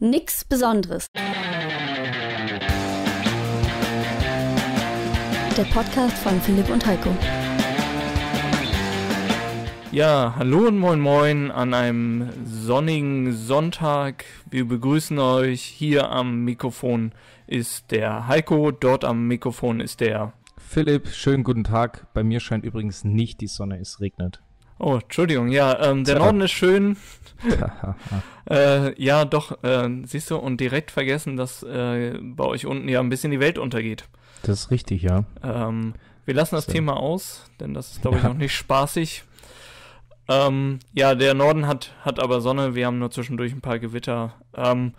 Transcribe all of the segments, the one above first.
Nichts Besonderes. Der Podcast von Philipp und Heiko. Ja, hallo und moin moin an einem sonnigen Sonntag. Wir begrüßen euch. Hier am Mikrofon ist der Heiko, dort am Mikrofon ist der Philipp. Schönen guten Tag. Bei mir scheint übrigens nicht die Sonne, es regnet. Oh, Entschuldigung, ja, ähm, der Norden ist schön. äh, ja, doch, äh, siehst du, und direkt vergessen, dass äh, bei euch unten ja ein bisschen die Welt untergeht. Das ist richtig, ja. Ähm, wir lassen das so. Thema aus, denn das ist, glaube ich, ja. noch nicht spaßig. Ähm, ja, der Norden hat, hat aber Sonne, wir haben nur zwischendurch ein paar Gewitter. Ähm,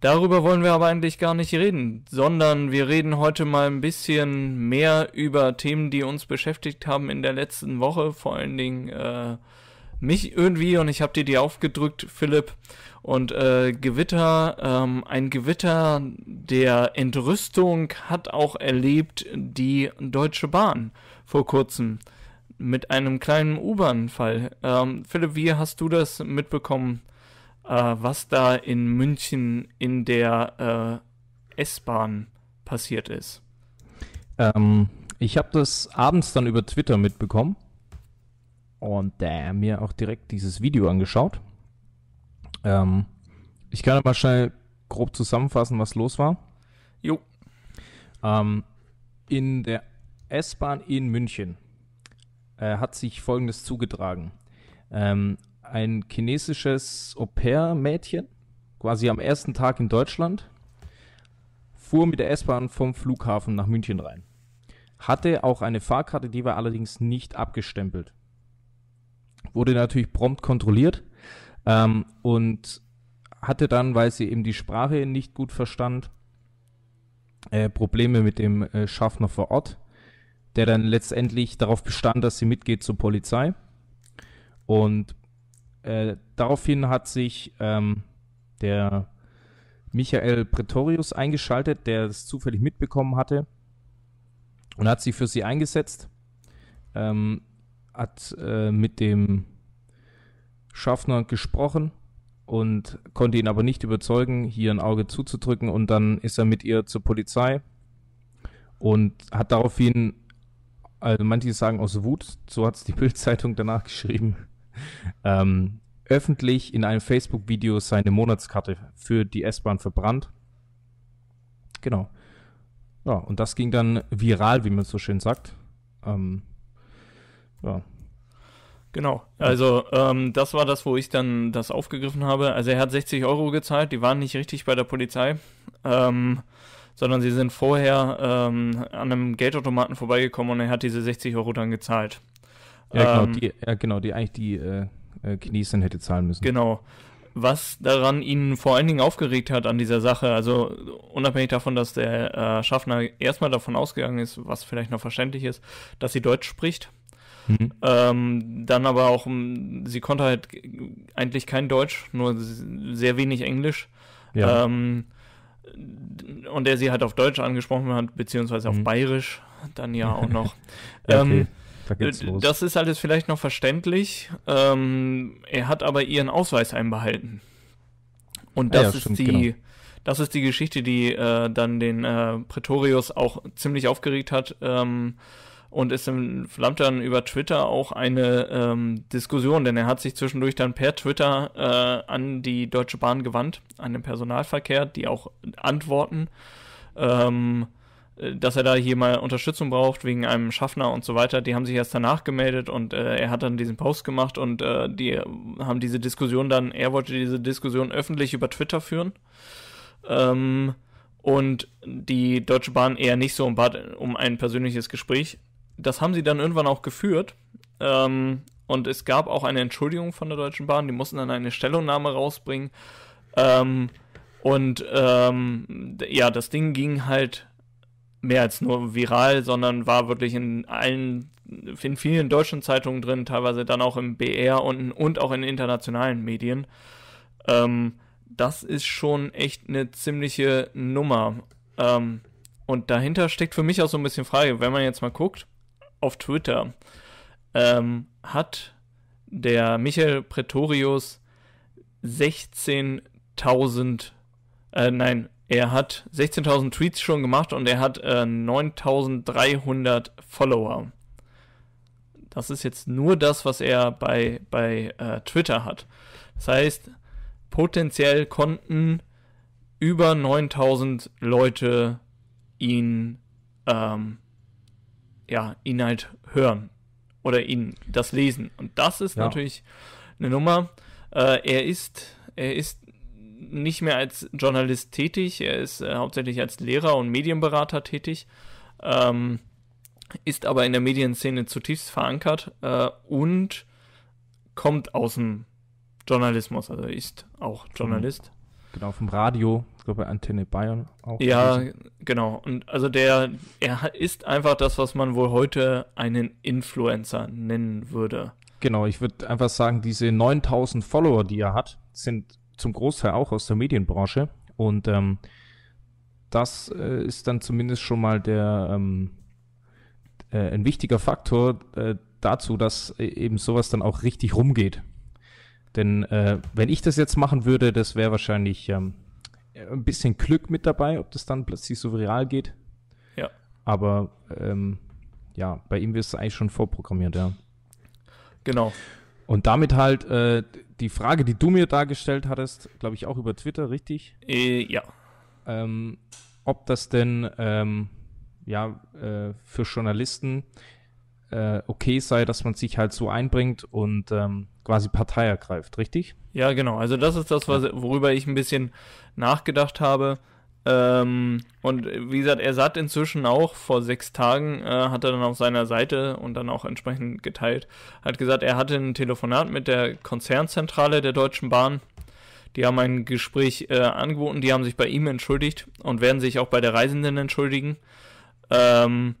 Darüber wollen wir aber eigentlich gar nicht reden, sondern wir reden heute mal ein bisschen mehr über Themen, die uns beschäftigt haben in der letzten Woche, vor allen Dingen äh, mich irgendwie und ich habe dir die aufgedrückt, Philipp. Und äh, Gewitter, ähm, ein Gewitter der Entrüstung hat auch erlebt die Deutsche Bahn vor kurzem mit einem kleinen U-Bahn-Fall. Ähm, Philipp, wie hast du das mitbekommen? Äh, was da in München in der äh, S-Bahn passiert ist. Ähm, ich habe das abends dann über Twitter mitbekommen und äh, mir auch direkt dieses Video angeschaut. Ähm, ich kann aber schnell grob zusammenfassen, was los war. Jo. Ähm, in der S-Bahn in München äh, hat sich Folgendes zugetragen. Ähm, ein chinesisches Au-pair-Mädchen, quasi am ersten Tag in Deutschland, fuhr mit der S-Bahn vom Flughafen nach München rein. Hatte auch eine Fahrkarte, die war allerdings nicht abgestempelt. Wurde natürlich prompt kontrolliert ähm, und hatte dann, weil sie eben die Sprache nicht gut verstand, äh, Probleme mit dem äh, Schaffner vor Ort, der dann letztendlich darauf bestand, dass sie mitgeht zur Polizei. Und äh, daraufhin hat sich ähm, der Michael Pretorius eingeschaltet, der es zufällig mitbekommen hatte und hat sich für sie eingesetzt. Ähm, hat äh, mit dem Schaffner gesprochen und konnte ihn aber nicht überzeugen, hier ein Auge zuzudrücken und dann ist er mit ihr zur Polizei und hat daraufhin, also manche sagen aus Wut, so hat es die Bildzeitung danach geschrieben, ähm, öffentlich in einem Facebook-Video seine Monatskarte für die S-Bahn verbrannt. Genau. Ja, und das ging dann viral, wie man so schön sagt. Ähm, ja. Genau, also ähm, das war das, wo ich dann das aufgegriffen habe. Also er hat 60 Euro gezahlt, die waren nicht richtig bei der Polizei, ähm, sondern sie sind vorher ähm, an einem Geldautomaten vorbeigekommen und er hat diese 60 Euro dann gezahlt. Ja, genau, ähm, die, ja, genau, die eigentlich die äh, Chinesen äh, hätte zahlen müssen. Genau. Was daran ihn vor allen Dingen aufgeregt hat an dieser Sache, also unabhängig davon, dass der äh, Schaffner erstmal davon ausgegangen ist, was vielleicht noch verständlich ist, dass sie Deutsch spricht, Mhm. Ähm, dann aber auch, ähm, sie konnte halt eigentlich kein Deutsch, nur sehr wenig Englisch. Ja. Ähm, und der sie halt auf Deutsch angesprochen hat, beziehungsweise mhm. auf Bayerisch, dann ja auch noch. okay. ähm, das ist alles halt vielleicht noch verständlich. Ähm, er hat aber ihren Ausweis einbehalten. Und ah das ja, ja, stimmt, ist die. Genau. Das ist die Geschichte, die äh, dann den äh, Pretorius auch ziemlich aufgeregt hat. Ähm, und es entflammt dann über Twitter auch eine ähm, Diskussion, denn er hat sich zwischendurch dann per Twitter äh, an die Deutsche Bahn gewandt, an den Personalverkehr, die auch antworten. Ähm, äh, dass er da hier mal Unterstützung braucht wegen einem Schaffner und so weiter. Die haben sich erst danach gemeldet und äh, er hat dann diesen Post gemacht und äh, die haben diese Diskussion dann, er wollte diese Diskussion öffentlich über Twitter führen. Ähm, und die Deutsche Bahn eher nicht so und bat um ein persönliches Gespräch. Das haben sie dann irgendwann auch geführt. Ähm, und es gab auch eine Entschuldigung von der Deutschen Bahn. Die mussten dann eine Stellungnahme rausbringen. Ähm, und ähm, ja, das Ding ging halt mehr als nur viral, sondern war wirklich in allen, in vielen deutschen Zeitungen drin, teilweise dann auch im BR und, und auch in internationalen Medien. Ähm, das ist schon echt eine ziemliche Nummer. Ähm, und dahinter steckt für mich auch so ein bisschen Frage, wenn man jetzt mal guckt, auf Twitter ähm, hat der Michael Pretorius 16.000, äh, nein, er hat 16.000 Tweets schon gemacht und er hat äh, 9.300 Follower. Das ist jetzt nur das, was er bei, bei äh, Twitter hat. Das heißt, potenziell konnten über 9000 Leute ihn, ähm, ja, ihn halt hören oder ihn das lesen. Und das ist ja. natürlich eine Nummer. Äh, er ist, er ist nicht mehr als Journalist tätig, er ist äh, hauptsächlich als Lehrer und Medienberater tätig, ähm, ist aber in der Medienszene zutiefst verankert äh, und kommt aus dem Journalismus, also ist auch mhm. Journalist. Genau, vom Radio, ich glaube bei Antenne Bayern auch. Ja, gewesen. genau. Und also der, er ist einfach das, was man wohl heute einen Influencer nennen würde. Genau, ich würde einfach sagen, diese 9000 Follower, die er hat, sind zum Großteil auch aus der Medienbranche. Und ähm, das äh, ist dann zumindest schon mal der ähm, äh, ein wichtiger Faktor äh, dazu, dass äh, eben sowas dann auch richtig rumgeht. Denn äh, wenn ich das jetzt machen würde, das wäre wahrscheinlich ähm, ein bisschen Glück mit dabei, ob das dann plötzlich so viral geht. Ja. Aber ähm, ja, bei ihm ist es eigentlich schon vorprogrammiert, ja. Genau. Und damit halt äh, die Frage, die du mir dargestellt hattest, glaube ich, auch über Twitter, richtig? Äh, ja. Ähm, ob das denn ähm, ja, äh, für Journalisten äh, okay sei, dass man sich halt so einbringt und ähm, quasi Partei ergreift, richtig? Ja, genau. Also das ist das, was, worüber ich ein bisschen nachgedacht habe. Ähm, und wie gesagt, er satt inzwischen auch vor sechs Tagen, äh, hat er dann auf seiner Seite und dann auch entsprechend geteilt, hat gesagt, er hatte ein Telefonat mit der Konzernzentrale der Deutschen Bahn. Die haben ein Gespräch äh, angeboten, die haben sich bei ihm entschuldigt und werden sich auch bei der Reisenden entschuldigen. Ähm,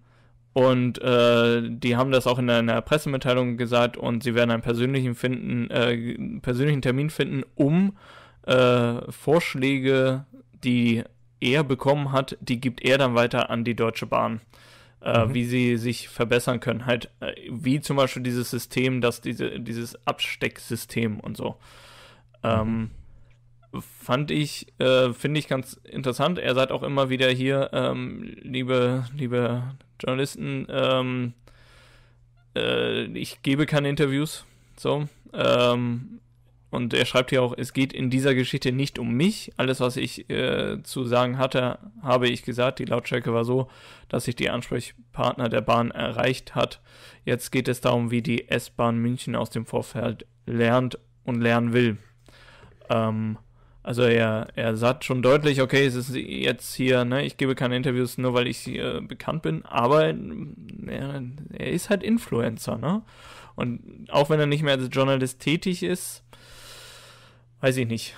und äh, die haben das auch in einer Pressemitteilung gesagt und sie werden einen persönlichen, finden, äh, persönlichen Termin finden, um äh, Vorschläge die er bekommen hat, die gibt er dann weiter an die Deutsche Bahn. Äh, mhm. wie sie sich verbessern können. Halt, äh, wie zum Beispiel dieses System, dass diese, dieses Abstecksystem und so. Ähm, mhm. Fand ich, äh, finde ich ganz interessant. Er sagt auch immer wieder hier, ähm, liebe, liebe Journalisten, ähm, äh, ich gebe keine Interviews. So, ähm, und er schreibt hier auch, es geht in dieser Geschichte nicht um mich. Alles, was ich äh, zu sagen hatte, habe ich gesagt. Die Lautstärke war so, dass sich die Ansprechpartner der Bahn erreicht hat. Jetzt geht es darum, wie die S-Bahn München aus dem Vorfeld lernt und lernen will. Ähm, also er, er sagt schon deutlich, okay, es ist jetzt hier, ne, ich gebe keine Interviews nur, weil ich äh, bekannt bin, aber er, er ist halt Influencer, ne? Und auch wenn er nicht mehr als Journalist tätig ist, weiß ich nicht.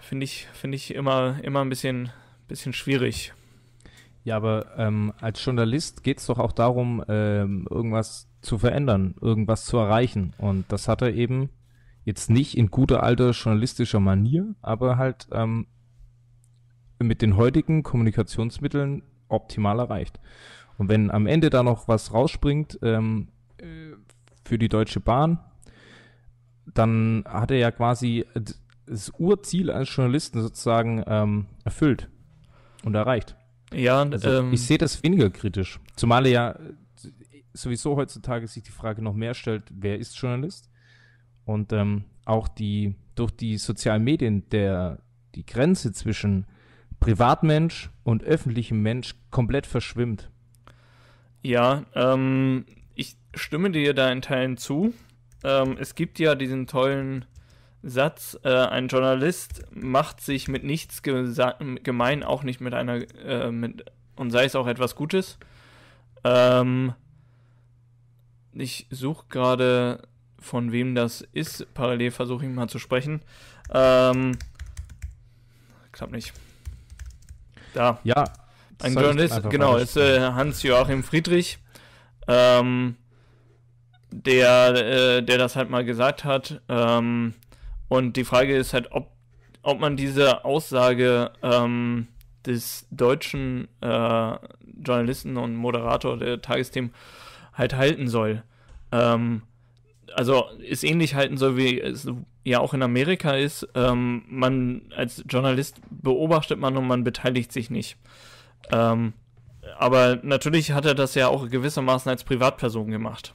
Finde ich, find ich immer, immer ein bisschen, bisschen schwierig. Ja, aber ähm, als Journalist geht es doch auch darum, ähm, irgendwas zu verändern, irgendwas zu erreichen. Und das hat er eben jetzt nicht in guter alter journalistischer Manier, aber halt ähm, mit den heutigen Kommunikationsmitteln optimal erreicht. Und wenn am Ende da noch was rausspringt ähm, äh, für die Deutsche Bahn, dann hat er ja quasi das Urziel eines Journalisten sozusagen ähm, erfüllt und erreicht. Ja, also, ähm, ich sehe das weniger kritisch. Zumal ja sowieso heutzutage sich die Frage noch mehr stellt, wer ist Journalist? Und ähm, auch die durch die sozialen Medien der die Grenze zwischen Privatmensch und öffentlichem Mensch komplett verschwimmt. Ja, ähm, ich stimme dir da in Teilen zu. Ähm, es gibt ja diesen tollen Satz, äh, ein Journalist macht sich mit nichts gemein, auch nicht mit einer, äh, mit, und sei es auch etwas Gutes. Ähm, ich suche gerade, von wem das ist. Parallel versuche ich mal zu sprechen. Ähm, klappt nicht. Da. Ja. Ein Journalist, genau, ist äh, Hans-Joachim Friedrich, ähm, der, äh, der das halt mal gesagt hat. Ähm, und die Frage ist halt, ob, ob man diese Aussage ähm, des deutschen äh, Journalisten und Moderator der Tagesthemen halt halten soll. Ähm, also ist ähnlich halten soll, wie es ja auch in Amerika ist. Ähm, man als Journalist beobachtet man und man beteiligt sich nicht. Ähm, aber natürlich hat er das ja auch gewissermaßen als Privatperson gemacht.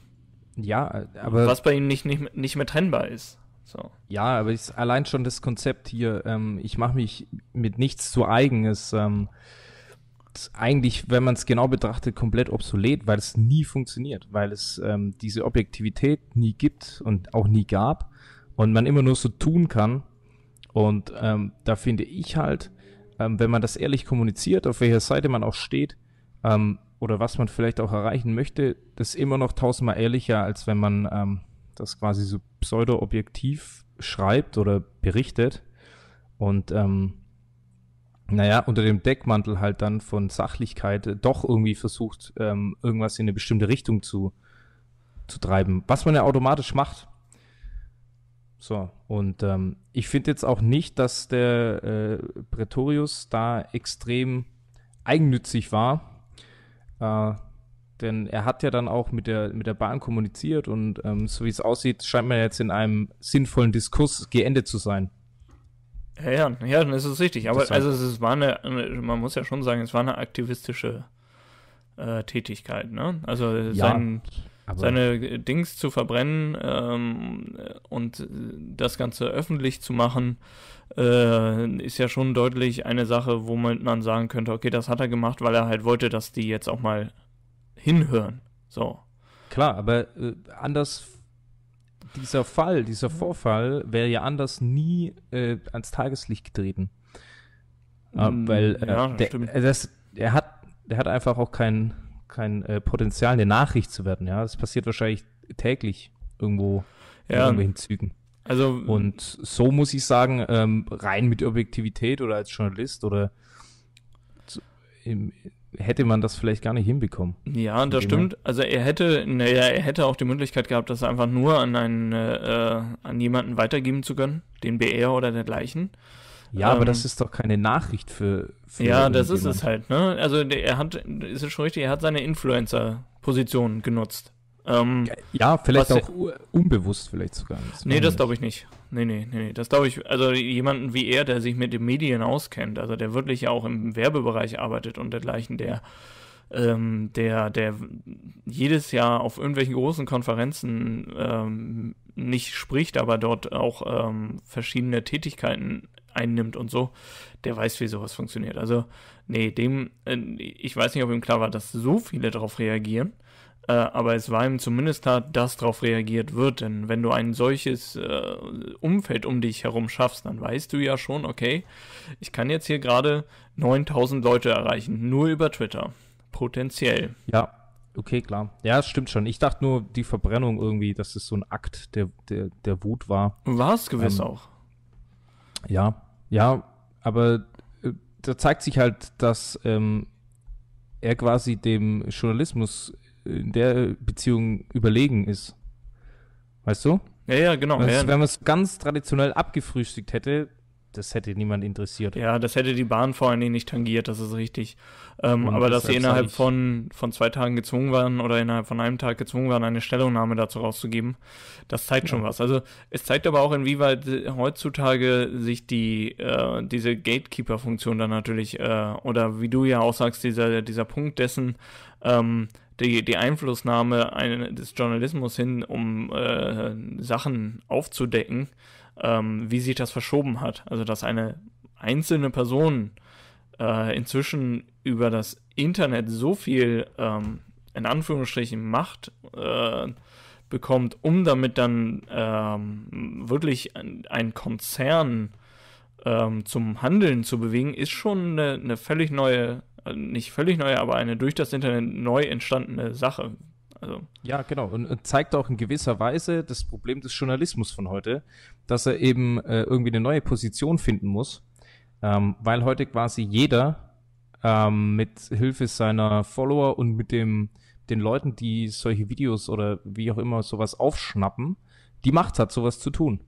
Ja, aber. Was bei ihm nicht, nicht, nicht mehr trennbar ist. So. Ja, aber ich, allein schon das Konzept hier, ähm, ich mache mich mit nichts zu eigen, ist, ähm, ist eigentlich, wenn man es genau betrachtet, komplett obsolet, weil es nie funktioniert, weil es ähm, diese Objektivität nie gibt und auch nie gab und man immer nur so tun kann. Und ähm, da finde ich halt, ähm, wenn man das ehrlich kommuniziert, auf welcher Seite man auch steht ähm, oder was man vielleicht auch erreichen möchte, das ist immer noch tausendmal ehrlicher, als wenn man das quasi so pseudo-objektiv schreibt oder berichtet und ähm, naja, unter dem Deckmantel halt dann von Sachlichkeit doch irgendwie versucht, ähm, irgendwas in eine bestimmte Richtung zu, zu treiben, was man ja automatisch macht. So, und ähm, ich finde jetzt auch nicht, dass der äh, Pretorius da extrem eigennützig war. Äh, denn er hat ja dann auch mit der, mit der Bahn kommuniziert und ähm, so wie es aussieht, scheint man jetzt in einem sinnvollen Diskurs geendet zu sein. Ja, ja, ja das ist richtig. Aber also es war eine, man muss ja schon sagen, es war eine aktivistische äh, Tätigkeit, ne? Also ja, sein, seine Dings zu verbrennen ähm, und das Ganze öffentlich zu machen, äh, ist ja schon deutlich eine Sache, wo man sagen könnte, okay, das hat er gemacht, weil er halt wollte, dass die jetzt auch mal hinhören. So. Klar, aber äh, anders dieser Fall, dieser Vorfall wäre ja anders nie äh, ans Tageslicht getreten. Ah, hm, äh, weil ja, der, äh, das, er, hat, er hat einfach auch kein, kein äh, Potenzial, eine Nachricht zu werden. Ja? Das passiert wahrscheinlich täglich irgendwo ja. in irgendwelchen Zügen. Also, und so muss ich sagen, ähm, rein mit Objektivität oder als Journalist oder im, hätte man das vielleicht gar nicht hinbekommen. Ja, das stimmt. Also er hätte, naja, er hätte auch die Möglichkeit gehabt, das einfach nur an einen, äh, an jemanden weitergeben zu können, den BR oder dergleichen. Ja, ähm, aber das ähm, ist doch keine Nachricht für. für ja, das ist es halt, ne? Also er hat, ist es schon richtig, er hat seine Influencer-Position genutzt. Ähm, ja, vielleicht auch unbewusst, vielleicht sogar. Das nee, das glaube ich nicht. Nee, nee, nee, nee. Das glaube ich, also jemanden wie er, der sich mit den Medien auskennt, also der wirklich auch im Werbebereich arbeitet und dergleichen, der, ähm, der, der jedes Jahr auf irgendwelchen großen Konferenzen ähm, nicht spricht, aber dort auch ähm, verschiedene Tätigkeiten einnimmt und so, der weiß, wie sowas funktioniert. Also, nee, dem, äh, ich weiß nicht, ob ihm klar war, dass so viele darauf reagieren. Äh, aber es war ihm zumindest da, dass darauf reagiert wird. Denn wenn du ein solches äh, Umfeld um dich herum schaffst, dann weißt du ja schon, okay, ich kann jetzt hier gerade 9000 Leute erreichen, nur über Twitter. Potenziell. Ja, okay, klar. Ja, das stimmt schon. Ich dachte nur, die Verbrennung irgendwie, dass es so ein Akt der, der, der Wut war. War es gewiss ähm, auch. Ja, ja, aber äh, da zeigt sich halt, dass ähm, er quasi dem Journalismus in der Beziehung überlegen ist. Weißt du? Ja, ja, genau. Also, ja. Wenn man es ganz traditionell abgefrühstückt hätte, das hätte niemand interessiert. Ja, das hätte die Bahn vor allen Dingen nicht tangiert, das ist richtig. Ähm, aber dass sie innerhalb von, von zwei Tagen gezwungen waren oder innerhalb von einem Tag gezwungen waren, eine Stellungnahme dazu rauszugeben, das zeigt ja. schon was. Also es zeigt aber auch, inwieweit heutzutage sich die äh, diese Gatekeeper-Funktion dann natürlich, äh, oder wie du ja auch sagst, dieser, dieser Punkt dessen, ähm, die, die Einflussnahme eine, des Journalismus hin, um äh, Sachen aufzudecken, ähm, wie sich das verschoben hat. Also dass eine einzelne Person äh, inzwischen über das Internet so viel ähm, in Anführungsstrichen Macht äh, bekommt, um damit dann ähm, wirklich ein, ein Konzern ähm, zum Handeln zu bewegen, ist schon eine, eine völlig neue also nicht völlig neue, aber eine durch das Internet neu entstandene Sache. Also. Ja, genau. Und, und, äh, zeigt auch in gewisser Weise das Problem des Journalismus von heute, dass er eben äh, irgendwie eine neue Position finden muss, ähm, weil heute quasi jeder ähm, mit Hilfe seiner Follower und mit dem, den Leuten, die solche Videos oder wie auch immer sowas aufschnappen, die Macht hat, sowas zu tun.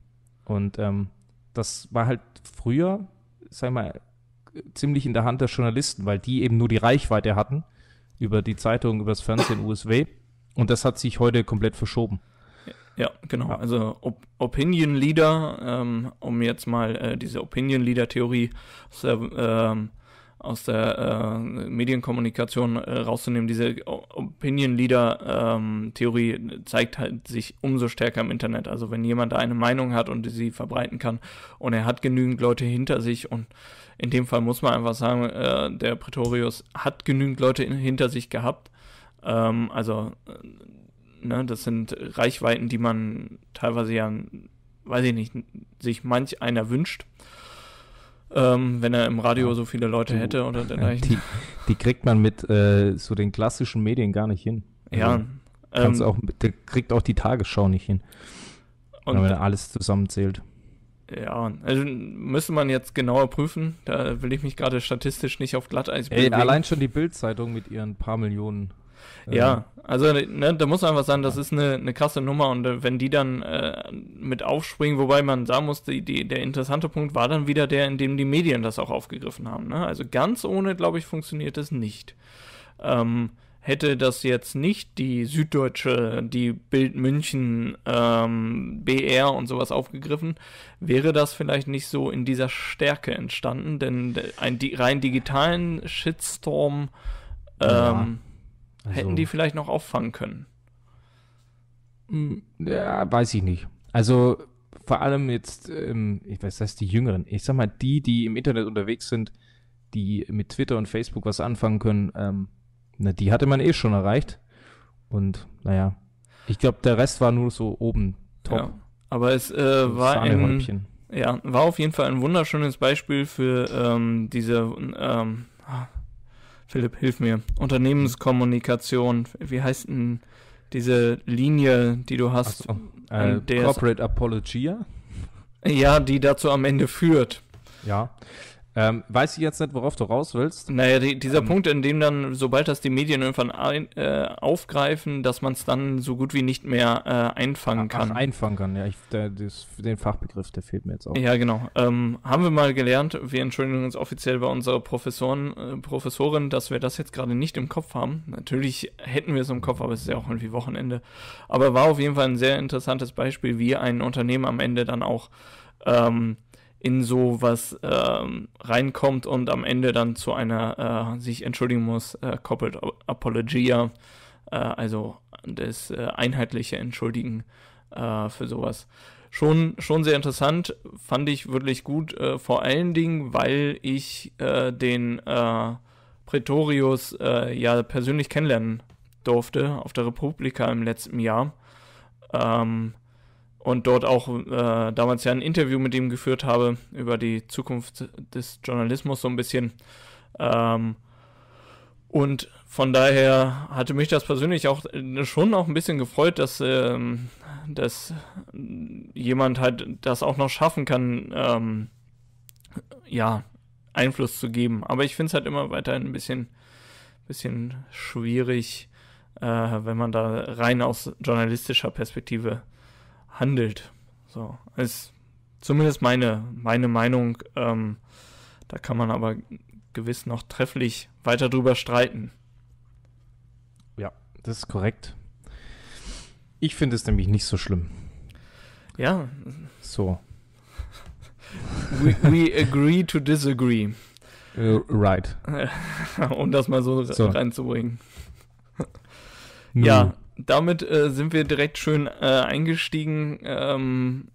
Und ähm, das war halt früher, sag ich mal, ziemlich in der Hand der Journalisten, weil die eben nur die Reichweite hatten über die Zeitung, über das Fernsehen, USW. Und das hat sich heute komplett verschoben. Ja, genau. Ja. Also Op Opinion Leader, ähm, um jetzt mal äh, diese Opinion Leader Theorie ähm, aus der äh, Medienkommunikation äh, rauszunehmen. Diese Opinion Leader ähm, Theorie zeigt halt sich umso stärker im Internet. Also wenn jemand da eine Meinung hat und sie verbreiten kann und er hat genügend Leute hinter sich und in dem Fall muss man einfach sagen, äh, der Pretorius hat genügend Leute in, hinter sich gehabt. Ähm, also äh, ne, das sind Reichweiten, die man teilweise ja, weiß ich nicht, sich manch einer wünscht ähm, wenn er im Radio so viele Leute hätte oder dergleichen. Die, die kriegt man mit äh, so den klassischen Medien gar nicht hin. Also ja. Ähm, auch, der kriegt auch die Tagesschau nicht hin. Und, wenn man alles zusammenzählt. Ja, also müsste man jetzt genauer prüfen. Da will ich mich gerade statistisch nicht auf Glatteis bewegen. Ey, allein schon die Bildzeitung mit ihren paar Millionen ja, ähm. also ne, da muss man einfach sagen, das ist eine, eine krasse Nummer und äh, wenn die dann äh, mit aufspringen, wobei man sagen muss, die, die, der interessante Punkt war dann wieder der, in dem die Medien das auch aufgegriffen haben. Ne? Also ganz ohne, glaube ich, funktioniert das nicht. Ähm, hätte das jetzt nicht die Süddeutsche, die Bild München, ähm, BR und sowas aufgegriffen, wäre das vielleicht nicht so in dieser Stärke entstanden, denn einen rein digitalen Shitstorm ähm, ja. Also, Hätten die vielleicht noch auffangen können? Hm. Ja, weiß ich nicht. Also vor allem jetzt, ähm, ich weiß, das die Jüngeren. Ich sag mal, die, die im Internet unterwegs sind, die mit Twitter und Facebook was anfangen können, ähm, na, die hatte man eh schon erreicht. Und naja, ich glaube, der Rest war nur so oben top. Ja, aber es äh, war ein, ja, war auf jeden Fall ein wunderschönes Beispiel für ähm, diese ähm, Philipp, hilf mir. Unternehmenskommunikation, wie heißt denn diese Linie, die du hast? So, äh, Corporate Apologia? Ja, die dazu am Ende führt. Ja, ähm, weiß ich jetzt nicht, worauf du raus willst. Naja, die, dieser ähm, Punkt, in dem dann, sobald das die Medien irgendwann ein, äh, aufgreifen, dass man es dann so gut wie nicht mehr äh, einfangen kann. Ach, einfangen kann, ja. Ich, der, das, den Fachbegriff, der fehlt mir jetzt auch. Ja, genau. Ähm, haben wir mal gelernt, wir entschuldigen uns offiziell bei unserer Professoren, äh, Professorin, dass wir das jetzt gerade nicht im Kopf haben. Natürlich hätten wir es im Kopf, aber es ist ja auch irgendwie Wochenende. Aber war auf jeden Fall ein sehr interessantes Beispiel, wie ein Unternehmen am Ende dann auch ähm, in sowas ähm, reinkommt und am Ende dann zu einer äh, sich entschuldigen muss, äh, Corporate Apologia, äh, also das äh, einheitliche Entschuldigen äh, für sowas. Schon, schon sehr interessant, fand ich wirklich gut, äh, vor allen Dingen, weil ich den Pretorius ja persönlich kennenlernen durfte auf der Republika im letzten Jahr. Ähm, und dort auch äh, damals ja ein Interview mit ihm geführt habe über die Zukunft des Journalismus so ein bisschen. Ähm, und von daher hatte mich das persönlich auch äh, schon auch ein bisschen gefreut, dass, ähm, dass jemand halt das auch noch schaffen kann, ähm, ja, Einfluss zu geben. Aber ich finde es halt immer weiterhin ein bisschen, bisschen schwierig, äh, wenn man da rein aus journalistischer Perspektive handelt. So, ist zumindest meine, meine Meinung. Ähm, da kann man aber gewiss noch trefflich weiter drüber streiten. Ja, das ist korrekt. Ich finde es nämlich nicht so schlimm. Ja. So. We, we agree to disagree. Uh, right. um das mal so, so. reinzubringen. ja, damit äh, sind wir direkt schön äh, eingestiegen, ähm,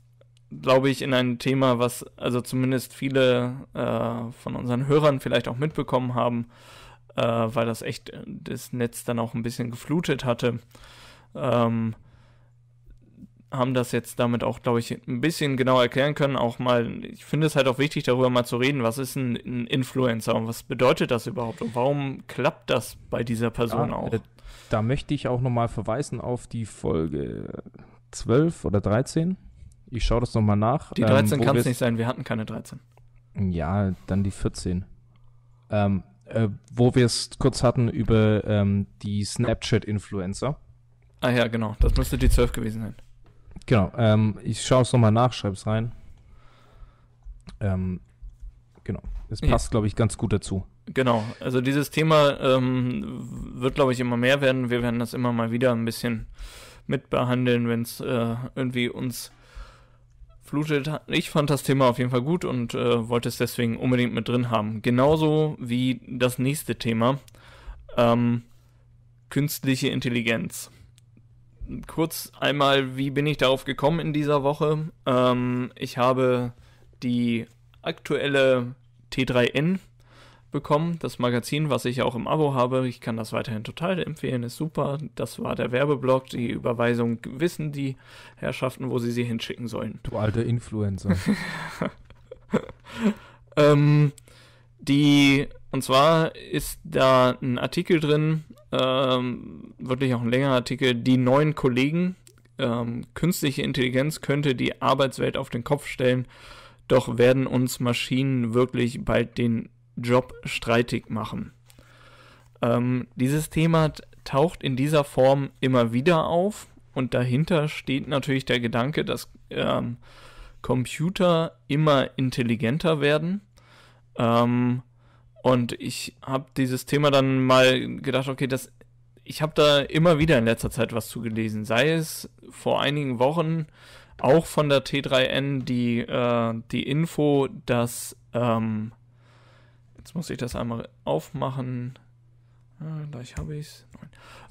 glaube ich, in ein Thema, was also zumindest viele äh, von unseren Hörern vielleicht auch mitbekommen haben, äh, weil das echt das Netz dann auch ein bisschen geflutet hatte. Ähm, haben das jetzt damit auch, glaube ich, ein bisschen genau erklären können. Auch mal, ich finde es halt auch wichtig, darüber mal zu reden. Was ist ein, ein Influencer und was bedeutet das überhaupt und warum klappt das bei dieser Person ja, auch? Äh, da möchte ich auch nochmal verweisen auf die Folge 12 oder 13. Ich schaue das nochmal nach. Die 13 ähm, kann es nicht sein, wir hatten keine 13. Ja, dann die 14. Ähm, äh, wo wir es kurz hatten über ähm, die Snapchat-Influencer. Ah ja, genau. Das müsste die 12 gewesen sein. Genau. Ähm, ich schaue es nochmal nach, schreibe es rein. Ähm, genau. Es passt, ja. glaube ich, ganz gut dazu. Genau, also dieses Thema ähm, wird, glaube ich, immer mehr werden. Wir werden das immer mal wieder ein bisschen mitbehandeln, wenn es äh, irgendwie uns flutet. Ich fand das Thema auf jeden Fall gut und äh, wollte es deswegen unbedingt mit drin haben. Genauso wie das nächste Thema, ähm, künstliche Intelligenz. Kurz einmal, wie bin ich darauf gekommen in dieser Woche? Ähm, ich habe die aktuelle T3N bekommen. Das Magazin, was ich auch im Abo habe, ich kann das weiterhin total empfehlen, ist super. Das war der Werbeblock. Die Überweisung wissen die Herrschaften, wo sie sie hinschicken sollen. Du alter Influencer. ähm, die, und zwar ist da ein Artikel drin, ähm, wirklich auch ein längerer Artikel, die neuen Kollegen. Ähm, künstliche Intelligenz könnte die Arbeitswelt auf den Kopf stellen, doch werden uns Maschinen wirklich bald den Job streitig machen. Ähm, dieses Thema taucht in dieser Form immer wieder auf und dahinter steht natürlich der Gedanke, dass ähm, Computer immer intelligenter werden. Ähm, und ich habe dieses Thema dann mal gedacht, okay, das, ich habe da immer wieder in letzter Zeit was zu gelesen. Sei es vor einigen Wochen auch von der T3N die, äh, die Info, dass ähm, Jetzt muss ich das einmal aufmachen. Ah, gleich habe ich es.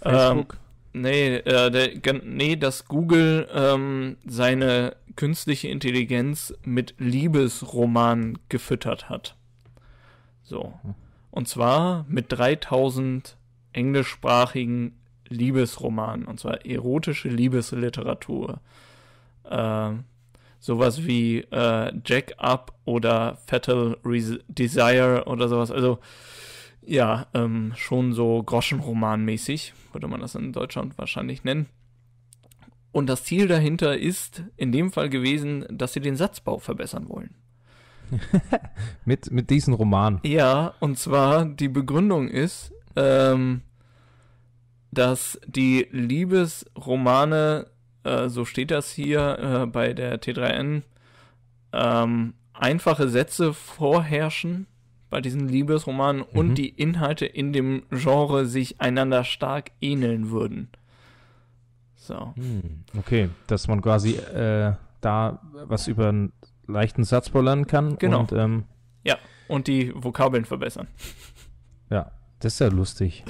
Facebook. Ähm, nee, äh, der, nee, dass Google ähm, seine künstliche Intelligenz mit Liebesromanen gefüttert hat. So. Hm. Und zwar mit 3000 englischsprachigen Liebesromanen. Und zwar erotische Liebesliteratur. Ähm, sowas wie äh, Jack Up oder Fatal Re Desire oder sowas. Also ja, ähm, schon so Groschenroman-mäßig, würde man das in Deutschland wahrscheinlich nennen. Und das Ziel dahinter ist in dem Fall gewesen, dass sie den Satzbau verbessern wollen. mit, mit diesem Roman. Ja, und zwar die Begründung ist, ähm, dass die Liebesromane äh, so steht das hier äh, bei der T3N, ähm, einfache Sätze vorherrschen bei diesen Liebesromanen mhm. und die Inhalte in dem Genre sich einander stark ähneln würden. So. Hm, okay, dass man quasi äh, da was über einen leichten Satz lernen kann. Genau. Und, ähm, ja, und die Vokabeln verbessern. Ja, das ist ja lustig.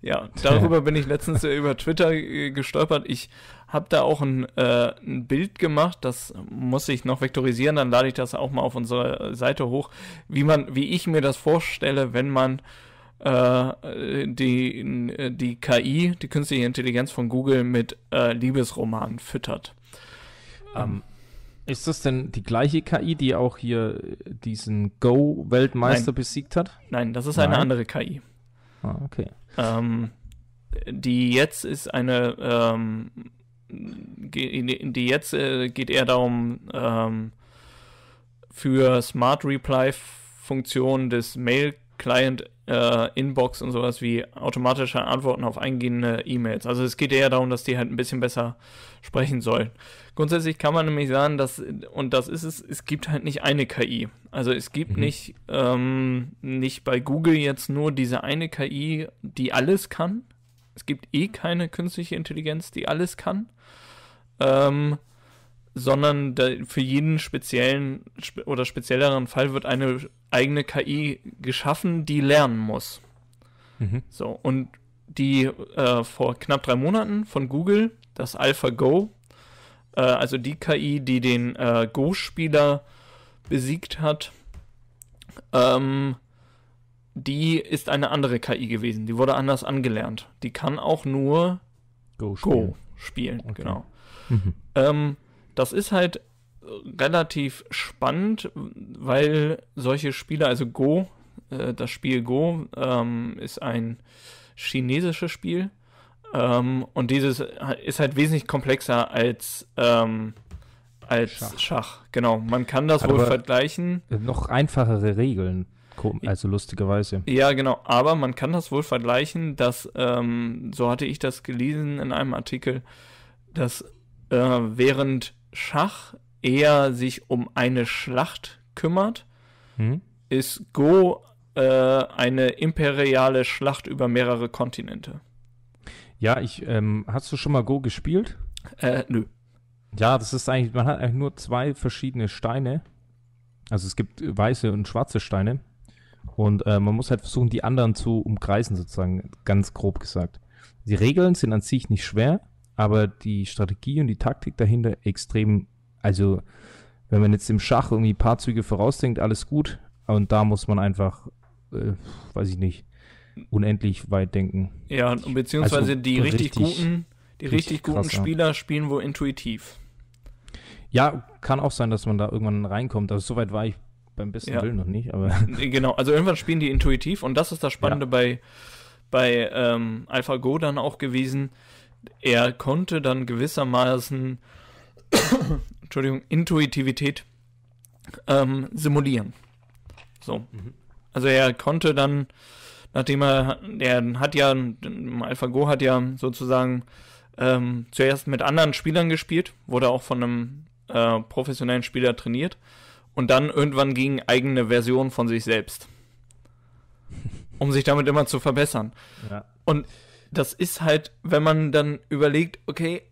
Ja, darüber bin ich letztens äh, über Twitter äh, gestolpert. Ich habe da auch ein, äh, ein, Bild gemacht, das muss ich noch vektorisieren, dann lade ich das auch mal auf unsere Seite hoch, wie man, wie ich mir das vorstelle, wenn man äh, die, die KI, die künstliche Intelligenz von Google mit äh, Liebesromanen füttert. Ähm, ist das denn die gleiche KI, die auch hier diesen Go-Weltmeister besiegt hat? Nein, das ist Nein. eine andere KI. Ah, okay. Ähm, die jetzt ist eine ähm, die jetzt äh, geht eher darum, ähm, für Smart Reply-Funktionen des Mail-Client äh, Inbox und sowas wie automatische Antworten auf eingehende E-Mails. Also es geht eher darum, dass die halt ein bisschen besser sprechen sollen. Grundsätzlich kann man nämlich sagen, dass, und das ist es, es gibt halt nicht eine KI. Also es gibt mhm. nicht, ähm, nicht bei Google jetzt nur diese eine KI, die alles kann, es gibt eh keine künstliche Intelligenz, die alles kann, ähm, sondern für jeden speziellen oder spezielleren Fall wird eine eigene KI geschaffen, die lernen muss. Mhm. So, und die äh, vor knapp drei Monaten von Google, das AlphaGo, äh, also die KI, die den äh, Go-Spieler besiegt hat, ähm, die ist eine andere KI gewesen. Die wurde anders angelernt. Die kann auch nur Go spielen. Go spielen okay. Genau. Mhm. Ähm, das ist halt relativ spannend, weil solche Spiele, also Go, äh, das Spiel Go ähm, ist ein chinesisches Spiel. Ähm, und dieses ist halt wesentlich komplexer als, ähm, als Schach. Schach. Genau, man kann das Hat wohl vergleichen. Noch einfachere Regeln also lustigerweise. Ja, genau. Aber man kann das wohl vergleichen, dass, ähm, so hatte ich das gelesen in einem Artikel, dass äh, während Schach eher sich um eine Schlacht kümmert, hm? ist Go äh, eine imperiale Schlacht über mehrere Kontinente. Ja, ich, ähm, hast du schon mal Go gespielt? Äh, nö. Ja, das ist eigentlich, man hat eigentlich nur zwei verschiedene Steine. Also es gibt weiße und schwarze Steine. Und äh, man muss halt versuchen, die anderen zu umkreisen, sozusagen, ganz grob gesagt. Die Regeln sind an sich nicht schwer, aber die Strategie und die Taktik dahinter extrem, also wenn man jetzt im Schach irgendwie ein paar Züge vorausdenkt, alles gut, und da muss man einfach, äh, weiß ich nicht, unendlich weit denken. Ja, beziehungsweise also, die richtig, richtig, guten, die richtig, richtig guten Spieler haben. spielen wohl intuitiv. Ja, kann auch sein, dass man da irgendwann reinkommt. Also soweit war ich beim besten ja. Willen noch nicht, aber. Genau, also irgendwann spielen die intuitiv und das ist das Spannende ja. bei, bei ähm, AlphaGo dann auch gewesen. Er konnte dann gewissermaßen Entschuldigung, Intuitivität ähm, simulieren. So. Mhm. Also er konnte dann, nachdem er, er hat ja, AlphaGo hat ja sozusagen ähm, zuerst mit anderen Spielern gespielt, wurde auch von einem äh, professionellen Spieler trainiert und dann irgendwann gegen eigene Versionen von sich selbst. Um sich damit immer zu verbessern. Ja. Und das ist halt, wenn man dann überlegt, okay,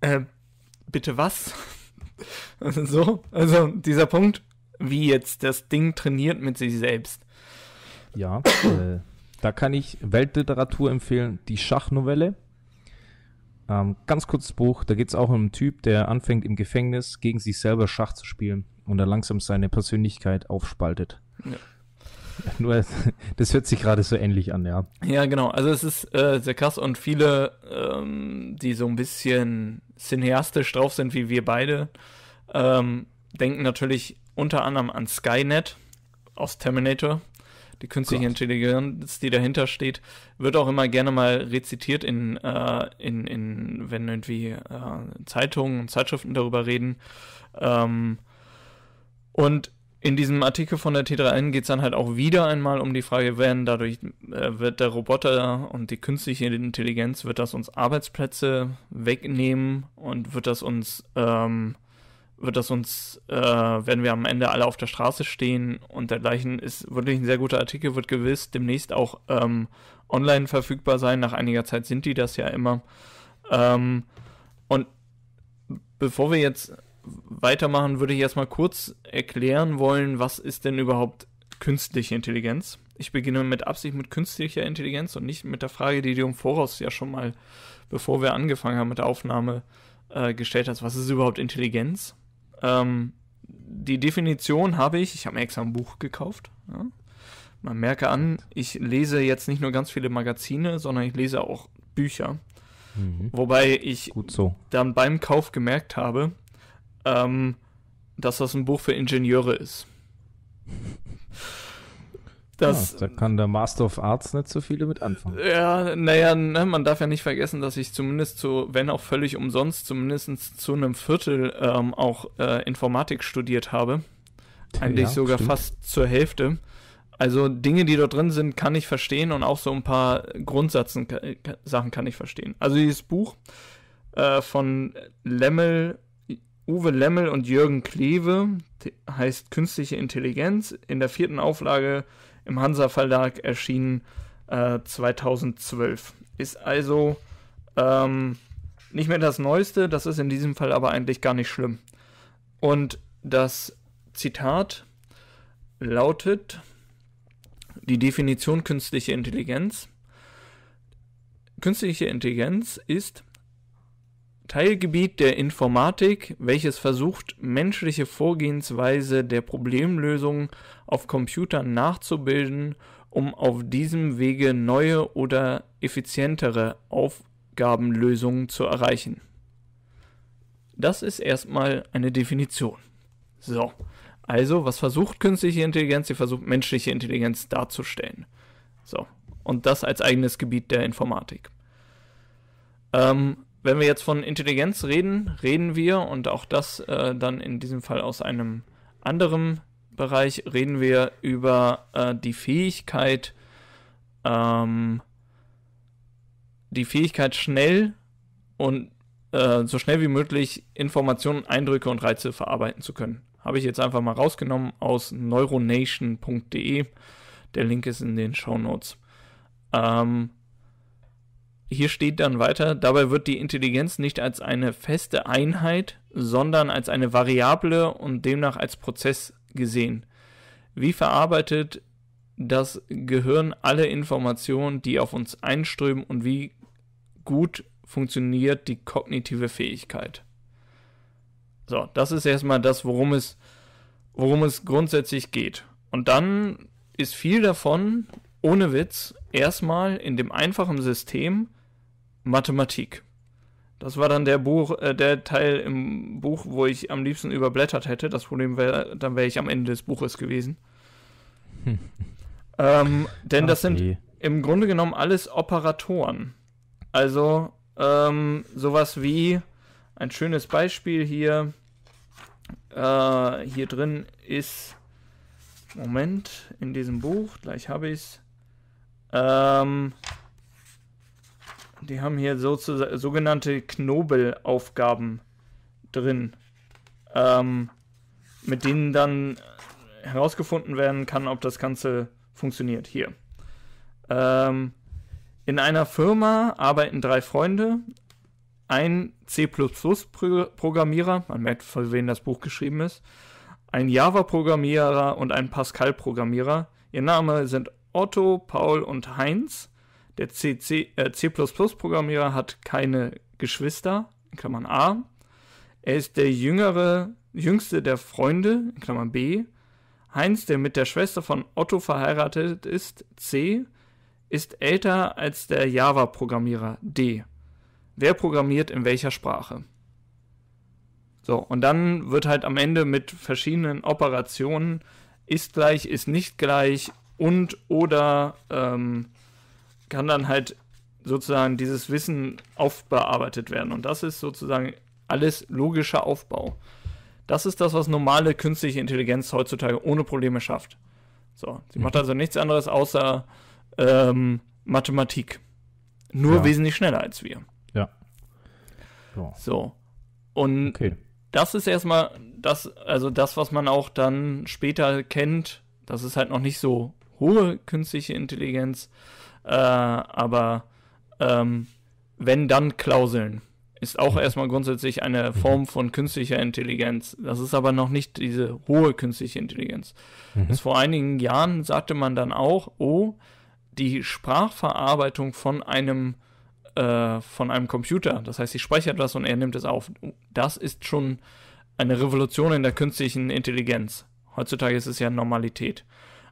äh, bitte was? so, also dieser Punkt, wie jetzt das Ding trainiert mit sich selbst. Ja, äh, da kann ich Weltliteratur empfehlen, die Schachnovelle ähm, ganz kurzes Buch, da geht es auch um einen Typ, der anfängt im Gefängnis gegen sich selber Schach zu spielen und dann langsam seine Persönlichkeit aufspaltet. Ja. Nur, das hört sich gerade so ähnlich an, ja. Ja, genau. Also es ist äh, sehr krass und viele, ähm, die so ein bisschen cineastisch drauf sind, wie wir beide, ähm, denken natürlich unter anderem an Skynet aus Terminator die künstliche Gott. Intelligenz, die dahinter steht, wird auch immer gerne mal rezitiert in, äh, in, in wenn irgendwie äh, Zeitungen und Zeitschriften darüber reden. Ähm, und in diesem Artikel von der T3N geht es dann halt auch wieder einmal um die Frage, werden dadurch äh, wird der Roboter und die künstliche Intelligenz, wird das uns Arbeitsplätze wegnehmen und wird das uns ähm, wird das uns, äh, werden wir am Ende alle auf der Straße stehen und dergleichen. Ist wirklich ein sehr guter Artikel, wird gewiss demnächst auch ähm, online verfügbar sein. Nach einiger Zeit sind die das ja immer. Ähm, und bevor wir jetzt weitermachen, würde ich erstmal kurz erklären wollen, was ist denn überhaupt künstliche Intelligenz? Ich beginne mit Absicht mit künstlicher Intelligenz und nicht mit der Frage, die du im Voraus ja schon mal, bevor wir angefangen haben mit der Aufnahme, äh, gestellt hast. Was ist überhaupt Intelligenz? Ähm, die Definition habe ich, ich habe mir extra ein Buch gekauft. Ja. Man merke an, ich lese jetzt nicht nur ganz viele Magazine, sondern ich lese auch Bücher. Mhm. Wobei ich so. dann beim Kauf gemerkt habe, ähm, dass das ein Buch für Ingenieure ist. Das, ja, da kann der Master of Arts nicht so viele mit anfangen. Ja, naja, ne, man darf ja nicht vergessen, dass ich zumindest zu, wenn auch völlig umsonst, zumindest zu einem Viertel ähm, auch äh, Informatik studiert habe. Eigentlich ja, sogar stimmt. fast zur Hälfte. Also Dinge, die dort drin sind, kann ich verstehen und auch so ein paar Grundsatzen Sachen kann ich verstehen. Also dieses Buch äh, von Lemmel, Uwe Lemmel und Jürgen Kleve heißt Künstliche Intelligenz. In der vierten Auflage im Hansa Verlag erschienen äh, 2012. Ist also ähm, nicht mehr das Neueste, das ist in diesem Fall aber eigentlich gar nicht schlimm. Und das Zitat lautet, die Definition künstliche Intelligenz. Künstliche Intelligenz ist Teilgebiet der Informatik, welches versucht, menschliche Vorgehensweise der Problemlösung auf Computern nachzubilden, um auf diesem Wege neue oder effizientere Aufgabenlösungen zu erreichen. Das ist erstmal eine Definition. So, also was versucht künstliche Intelligenz? Sie versucht menschliche Intelligenz darzustellen. So, und das als eigenes Gebiet der Informatik. Ähm, wenn wir jetzt von Intelligenz reden, reden wir, und auch das äh, dann in diesem Fall aus einem anderen Bereich, reden wir über äh, die Fähigkeit, ähm, die Fähigkeit schnell und äh, so schnell wie möglich Informationen, Eindrücke und Reize verarbeiten zu können. Habe ich jetzt einfach mal rausgenommen aus neuronation.de. Der Link ist in den Show Notes. Ähm, hier steht dann weiter, dabei wird die Intelligenz nicht als eine feste Einheit, sondern als eine Variable und demnach als Prozess gesehen. Wie verarbeitet das Gehirn alle Informationen, die auf uns einströmen und wie gut funktioniert die kognitive Fähigkeit? So, das ist erstmal das, worum es, worum es grundsätzlich geht. Und dann ist viel davon, ohne Witz, erstmal in dem einfachen System Mathematik. Das war dann der Buch, äh, der Teil im Buch, wo ich am liebsten überblättert hätte. Das Problem wäre, dann wäre ich am Ende des Buches gewesen. ähm, denn ah, okay. das sind im Grunde genommen alles Operatoren. Also ähm, sowas wie ein schönes Beispiel hier. Äh, hier drin ist. Moment, in diesem Buch, gleich habe ich es. Ähm, die haben hier sogenannte Knobelaufgaben drin, ähm, mit denen dann äh, herausgefunden werden kann, ob das Ganze funktioniert. Hier. Ähm, in einer Firma arbeiten drei Freunde, ein C++-Programmierer, man merkt, für wen das Buch geschrieben ist, ein Java-Programmierer und ein Pascal-Programmierer. Ihr Name sind Otto, Paul und Heinz. Der CC, äh, C++-Programmierer hat keine Geschwister, in Klammern A. Er ist der jüngere, jüngste der Freunde, in Klammern B. Heinz, der mit der Schwester von Otto verheiratet ist, C, ist älter als der Java-Programmierer, D. Wer programmiert in welcher Sprache? So, und dann wird halt am Ende mit verschiedenen Operationen ist gleich, ist nicht gleich und oder ähm, kann dann halt sozusagen dieses Wissen aufbearbeitet werden. Und das ist sozusagen alles logischer Aufbau. Das ist das, was normale künstliche Intelligenz heutzutage ohne Probleme schafft. So, sie mhm. macht also nichts anderes außer ähm, Mathematik. Nur ja. wesentlich schneller als wir. Ja. So. so. Und okay. das ist erstmal das, also das, was man auch dann später kennt. Das ist halt noch nicht so hohe künstliche Intelligenz. Äh, aber ähm, wenn dann Klauseln ist auch erstmal grundsätzlich eine Form mhm. von künstlicher Intelligenz. Das ist aber noch nicht diese hohe künstliche Intelligenz. Mhm. Bis vor einigen Jahren sagte man dann auch, oh, die Sprachverarbeitung von einem äh, von einem Computer, das heißt, ich speichere das und er nimmt es auf. Das ist schon eine Revolution in der künstlichen Intelligenz. Heutzutage ist es ja Normalität.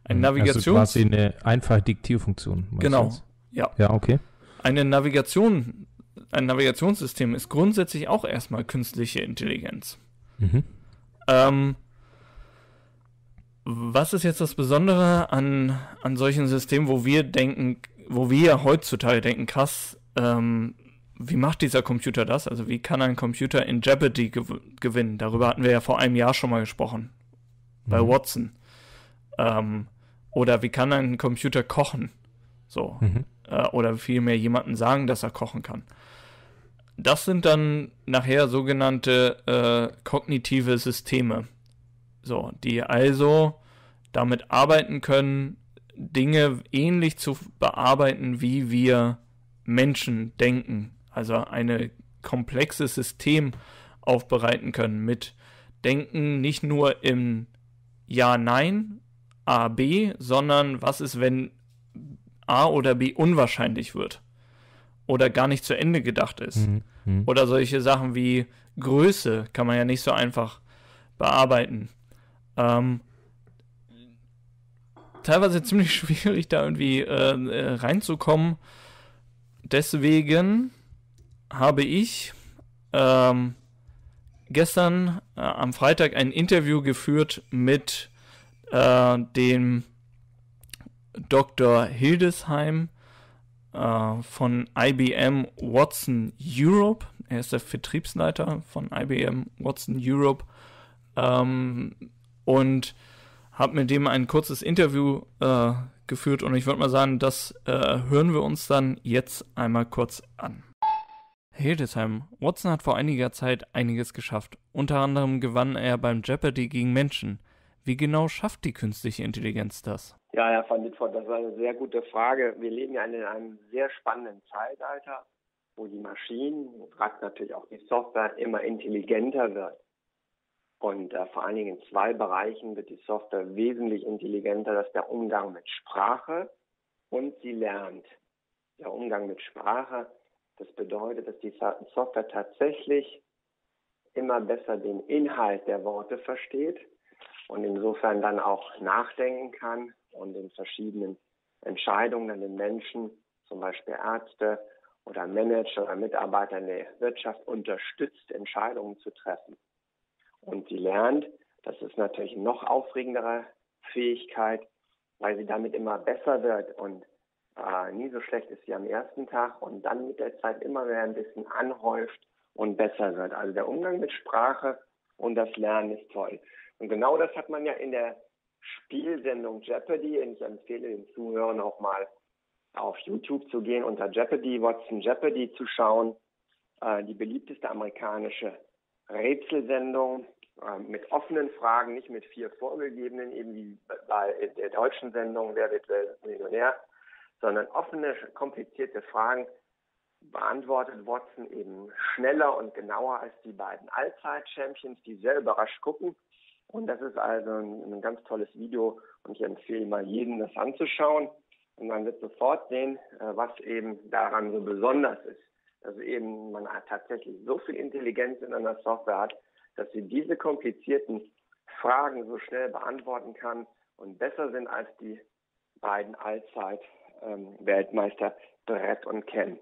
Ein also Navigation. Also quasi eine einfache Diktierfunktion. Genau. Ja. Ja, okay. Eine Navigation, ein Navigationssystem ist grundsätzlich auch erstmal künstliche Intelligenz. Mhm. Ähm, was ist jetzt das Besondere an, an solchen Systemen, wo wir denken, wo wir heutzutage denken, krass, ähm, wie macht dieser Computer das? Also wie kann ein Computer in Jeopardy gew gewinnen? Darüber hatten wir ja vor einem Jahr schon mal gesprochen. Bei mhm. Watson. Ähm, oder wie kann ein Computer kochen? So. Mhm. Äh, oder vielmehr jemandem sagen, dass er kochen kann. Das sind dann nachher sogenannte äh, kognitive Systeme. So, die also damit arbeiten können, Dinge ähnlich zu bearbeiten, wie wir Menschen denken. Also ein komplexes System aufbereiten können mit Denken nicht nur im Ja-Nein, A, B, sondern was ist, wenn A oder B unwahrscheinlich wird oder gar nicht zu Ende gedacht ist. Mhm. mhm. Oder solche Sachen wie Größe kann man ja nicht so einfach bearbeiten. Ähm, teilweise ziemlich schwierig, da irgendwie äh, äh, reinzukommen. Deswegen habe ich ähm, gestern äh, am Freitag ein Interview geführt mit äh, dem Dr. Hildesheim äh, von IBM Watson Europe. Er ist der Vertriebsleiter von IBM Watson Europe. Ähm, und habe mit dem ein kurzes Interview äh, geführt und ich würde mal sagen, das äh, hören wir uns dann jetzt einmal kurz an. Hildesheim, Watson hat vor einiger Zeit einiges geschafft. Unter anderem gewann er beim Jeopardy gegen Menschen. Wie genau schafft die künstliche Intelligenz das? Ja, Herr Van Ditford, das ist eine sehr gute Frage. Wir leben ja in einem sehr spannenden Zeitalter, wo die Maschinen, gerade natürlich auch die Software, immer intelligenter wird. Und äh, vor allen Dingen in zwei Bereichen wird die Software wesentlich intelligenter. Das ist der Umgang mit Sprache und sie lernt. Der Umgang mit Sprache, das bedeutet, dass die Software tatsächlich immer besser den Inhalt der Worte versteht und insofern dann auch nachdenken kann und in verschiedenen Entscheidungen an den Menschen, zum Beispiel Ärzte oder Manager oder Mitarbeiter in der Wirtschaft, unterstützt, Entscheidungen zu treffen. Und sie lernt, das ist natürlich eine noch aufregendere Fähigkeit, weil sie damit immer besser wird und äh, nie so schlecht ist wie am ersten Tag und dann mit der Zeit immer mehr ein bisschen anhäuft und besser wird. Also der Umgang mit Sprache und das Lernen ist toll. Und genau das hat man ja in der Spielsendung Jeopardy. Und ich empfehle den Zuhörern auch mal auf YouTube zu gehen, unter Jeopardy, Watson Jeopardy zu schauen. Äh, die beliebteste amerikanische Rätselsendung äh, mit offenen Fragen, nicht mit vier vorgegebenen, eben wie bei der deutschen Sendung Wer wird Millionär, sondern offene, komplizierte Fragen beantwortet Watson eben schneller und genauer als die beiden Allzeit-Champions, die sehr überrascht gucken. Und das ist also ein, ein ganz tolles Video und ich empfehle mal jedem, das anzuschauen. Und man wird sofort sehen, äh, was eben daran so besonders ist. Dass also eben man tatsächlich so viel Intelligenz in einer Software hat, dass sie diese komplizierten Fragen so schnell beantworten kann und besser sind als die beiden Allzeit-Weltmeister Brett und Ken.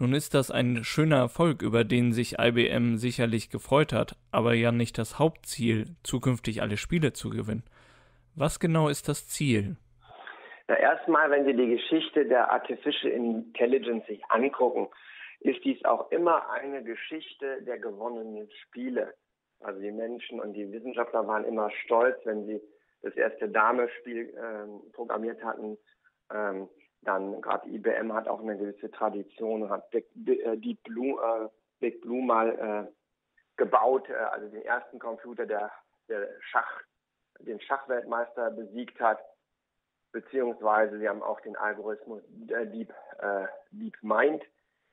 Nun ist das ein schöner Erfolg, über den sich IBM sicherlich gefreut hat, aber ja nicht das Hauptziel, zukünftig alle Spiele zu gewinnen. Was genau ist das Ziel? Na, erstmal, wenn Sie die Geschichte der Artificial Intelligence sich angucken, ist dies auch immer eine Geschichte der gewonnenen Spiele. Also die Menschen und die Wissenschaftler waren immer stolz, wenn sie das erste Dame-Spiel ähm, programmiert hatten. Ähm, dann gerade IBM hat auch eine gewisse Tradition, hat Big, äh, Deep Blue, äh, Big Blue mal äh, gebaut, äh, also den ersten Computer, der, der Schach, den Schachweltmeister besiegt hat, beziehungsweise sie haben auch den Algorithmus äh, Deep, äh, Deep Mind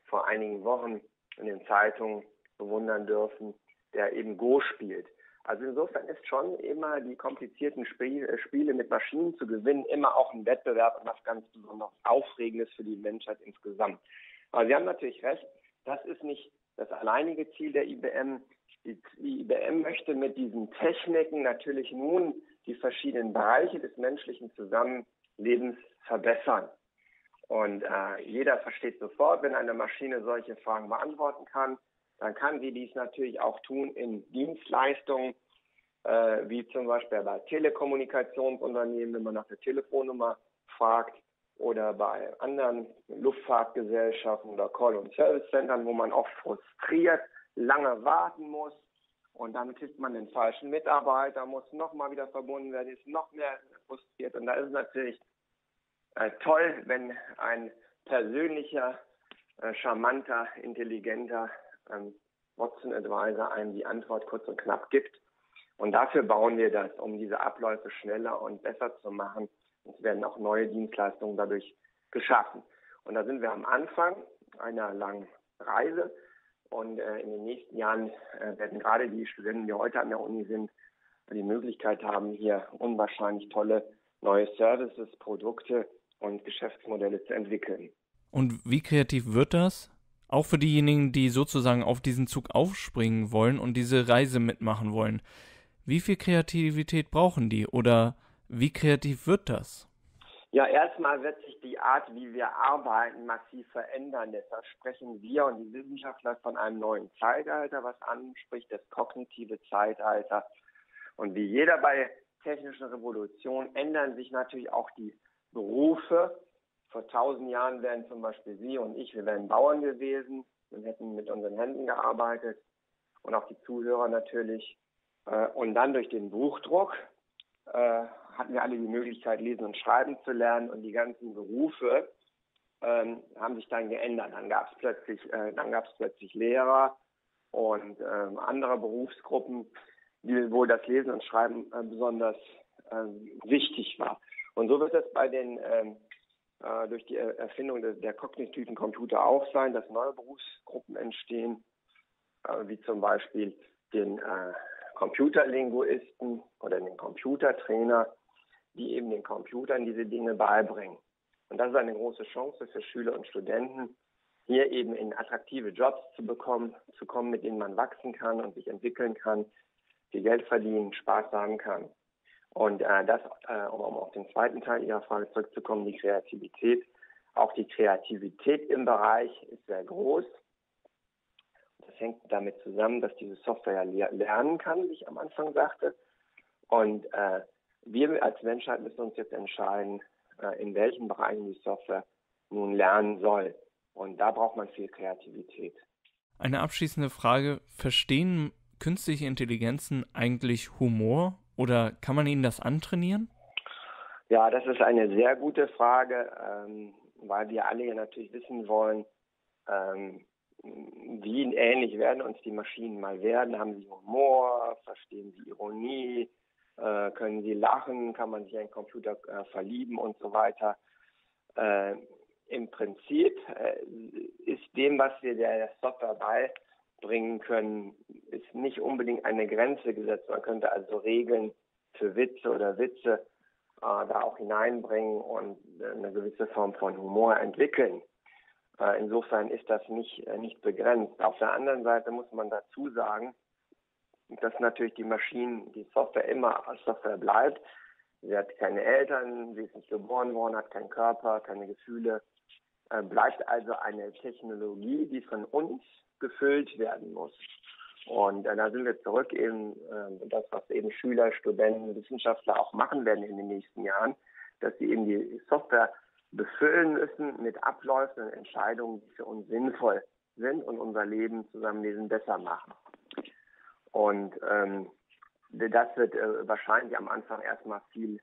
vor einigen Wochen in den Zeitungen bewundern dürfen, der eben Go spielt. Also insofern ist schon immer die komplizierten äh, Spiele, mit Maschinen zu gewinnen, immer auch ein Wettbewerb und was ganz besonders Aufregendes für die Menschheit insgesamt. Aber Sie haben natürlich recht, das ist nicht das alleinige Ziel der IBM. Die, die IBM möchte mit diesen Techniken natürlich nun die verschiedenen Bereiche des menschlichen Zusammenlebens verbessern. Und äh, jeder versteht sofort, wenn eine Maschine solche Fragen beantworten kann, dann kann sie dies natürlich auch tun in Dienstleistungen, äh, wie zum Beispiel bei Telekommunikationsunternehmen, wenn man nach der Telefonnummer fragt oder bei anderen Luftfahrtgesellschaften oder Call- und Service-Centern, wo man oft frustriert lange warten muss und damit kriegt man den falschen Mitarbeiter, muss nochmal wieder verbunden werden, ist noch mehr frustriert und da ist es natürlich äh, toll, wenn ein persönlicher, äh, charmanter, intelligenter ähm, Watson Advisor einem die Antwort kurz und knapp gibt. Und dafür bauen wir das, um diese Abläufe schneller und besser zu machen. es werden auch neue Dienstleistungen dadurch geschaffen. Und da sind wir am Anfang einer langen Reise. Und äh, in den nächsten Jahren äh, werden gerade die Studenten, die heute an der Uni sind, die Möglichkeit haben, hier unwahrscheinlich tolle neue Services, Produkte und Geschäftsmodelle zu entwickeln. Und wie kreativ wird das? Auch für diejenigen, die sozusagen auf diesen Zug aufspringen wollen und diese Reise mitmachen wollen. Wie viel Kreativität brauchen die oder wie kreativ wird das? Ja, erstmal wird sich die Art, wie wir arbeiten, massiv verändern. Deshalb sprechen wir und die Wissenschaftler von einem neuen Zeitalter, was anspricht das kognitive Zeitalter. Und wie jeder bei technischen Revolutionen ändern sich natürlich auch die Berufe vor tausend Jahren wären zum Beispiel Sie und ich, wir wären Bauern gewesen und hätten mit unseren Händen gearbeitet und auch die Zuhörer natürlich. Äh, und dann durch den Buchdruck äh, hatten wir alle die Möglichkeit, lesen und schreiben zu lernen und die ganzen Berufe ähm, haben sich dann geändert. Dann gab es plötzlich, äh, plötzlich Lehrer und ähm, andere Berufsgruppen, die wohl das Lesen und Schreiben besonders ähm, wichtig war. Und so wird es bei den äh, durch die Erfindung der, der, kognitiven Computer auch sein, dass neue Berufsgruppen entstehen, äh, wie zum Beispiel den äh, Computerlinguisten oder den Computertrainer, die eben den Computern diese Dinge beibringen. Und das ist eine große Chance für Schüler und Studenten, hier eben in attraktive Jobs zu bekommen, zu kommen, mit denen man wachsen kann und sich entwickeln kann, viel Geld verdienen, Spaß haben kann. Und äh, das, äh, um, um auf den zweiten Teil Ihrer Frage zurückzukommen, die Kreativität. Auch die Kreativität im Bereich ist sehr groß. Das hängt damit zusammen, dass diese Software ja lernen kann, wie ich am Anfang sagte. Und äh, wir als Menschheit müssen uns jetzt entscheiden, äh, in welchen Bereichen die Software nun lernen soll. Und da braucht man viel Kreativität. Eine abschließende Frage. Verstehen künstliche Intelligenzen eigentlich Humor? Oder kann man ihnen das antrainieren? Ja, das ist eine sehr gute Frage, ähm, weil wir alle ja natürlich wissen wollen, ähm, wie ähnlich werden uns die Maschinen mal werden. Haben sie Humor? Verstehen sie Ironie? Äh, können sie lachen? Kann man sich einen Computer äh, verlieben und so weiter? Äh, Im Prinzip äh, ist dem, was wir der Software bringen können, ist nicht unbedingt eine Grenze gesetzt. Man könnte also Regeln für Witze oder Witze äh, da auch hineinbringen und äh, eine gewisse Form von Humor entwickeln. Äh, insofern ist das nicht, äh, nicht begrenzt. Auf der anderen Seite muss man dazu sagen, dass natürlich die Maschinen, die Software immer als Software bleibt. Sie hat keine Eltern, sie ist nicht geboren worden, hat keinen Körper, keine Gefühle, äh, bleibt also eine Technologie, die von uns gefüllt werden muss. Und äh, da sind wir zurück eben äh, das, was eben Schüler, Studenten, Wissenschaftler auch machen werden in den nächsten Jahren, dass sie eben die Software befüllen müssen mit Abläufen und Entscheidungen, die für uns sinnvoll sind und unser Leben, Zusammenlesen besser machen. Und ähm, das wird äh, wahrscheinlich am Anfang erstmal viel,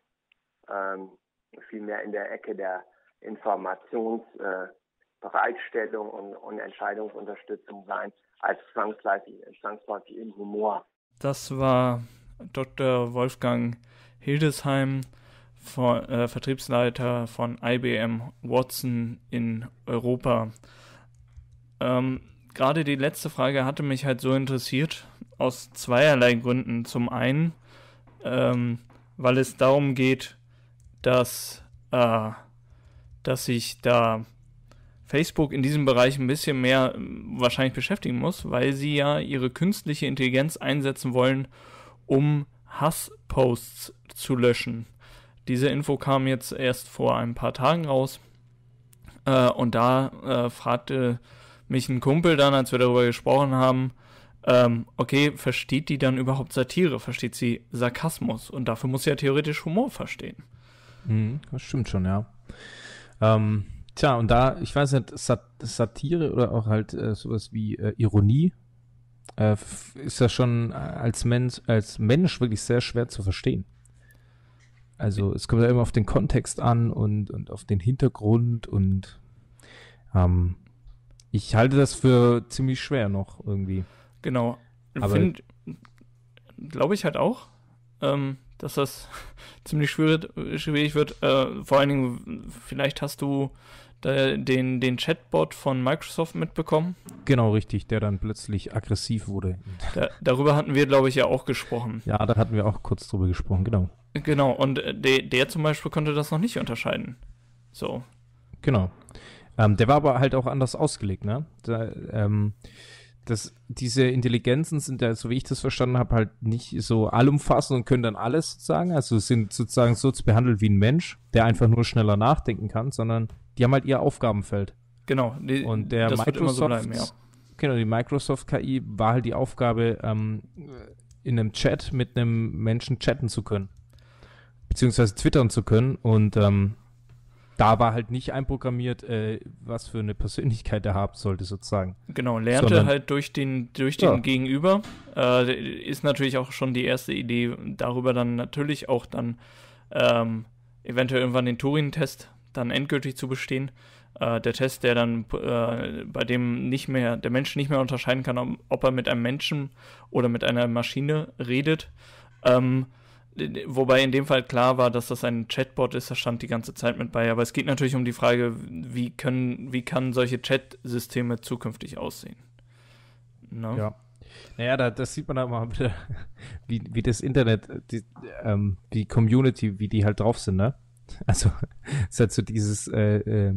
ähm, viel mehr in der Ecke der Informations- äh, Bereitstellung und, und Entscheidungsunterstützung sein, als zwangsläufig, zwangsläufig im Humor. Das war Dr. Wolfgang Hildesheim, von, äh, Vertriebsleiter von IBM Watson in Europa. Ähm, Gerade die letzte Frage hatte mich halt so interessiert, aus zweierlei Gründen. Zum einen, ähm, weil es darum geht, dass, äh, dass ich da Facebook in diesem Bereich ein bisschen mehr ähm, wahrscheinlich beschäftigen muss, weil sie ja ihre künstliche Intelligenz einsetzen wollen, um Hassposts zu löschen. Diese Info kam jetzt erst vor ein paar Tagen raus äh, und da äh, fragte mich ein Kumpel dann, als wir darüber gesprochen haben, ähm, okay, versteht die dann überhaupt Satire? Versteht sie Sarkasmus? Und dafür muss sie ja theoretisch Humor verstehen. Hm, das stimmt schon, ja. Ähm, Tja, und da, ich weiß nicht, Sat Satire oder auch halt äh, sowas wie äh, Ironie äh, ist ja schon äh, als Mensch, als Mensch wirklich sehr schwer zu verstehen. Also es kommt ja immer auf den Kontext an und, und auf den Hintergrund und ähm, ich halte das für ziemlich schwer noch irgendwie. Genau. Aber glaube ich halt auch, ähm, dass das ziemlich schwierig, schwierig wird. Äh, vor allen Dingen, vielleicht hast du äh, den, den Chatbot von Microsoft mitbekommen? Genau, richtig, der dann plötzlich aggressiv wurde. Da, darüber hatten wir, glaube ich, ja auch gesprochen. Ja, da hatten wir auch kurz drüber gesprochen, genau. Genau, und äh, de, der zum Beispiel konnte das noch nicht unterscheiden. So. Genau. Ähm, der war aber halt auch anders ausgelegt, ne? Da, ähm, das, diese Intelligenzen sind ja, so wie ich das verstanden habe, halt nicht so allumfassend und können dann alles sozusagen, also sind sozusagen so zu behandeln wie ein Mensch, der einfach nur schneller nachdenken kann, sondern die haben halt ihr Aufgabenfeld. Genau. Die, und der Microsoft, so bleiben, ja. Genau, die Microsoft-KI war halt die Aufgabe, ähm, in einem Chat mit einem Menschen chatten zu können. Beziehungsweise twittern zu können. Und ähm, da war halt nicht einprogrammiert, äh, was für eine Persönlichkeit er haben sollte, sozusagen. Genau, lernte Sondern, halt durch den, durch den ja. Gegenüber. Äh, ist natürlich auch schon die erste Idee, darüber dann natürlich auch dann ähm, eventuell irgendwann den Turing-Test dann endgültig zu bestehen. Äh, der Test, der dann äh, bei dem nicht mehr der Mensch nicht mehr unterscheiden kann, ob, ob er mit einem Menschen oder mit einer Maschine redet. Ähm, wobei in dem Fall klar war, dass das ein Chatbot ist, da stand die ganze Zeit mit bei. Aber es geht natürlich um die Frage, wie können, wie kann solche Chat-Systeme zukünftig aussehen? No? Ne? Ja. Naja, da, das sieht man da mal wieder, wie, wie das Internet, die, ähm, die Community, wie die halt drauf sind, ne? Also es hat so dieses äh, äh,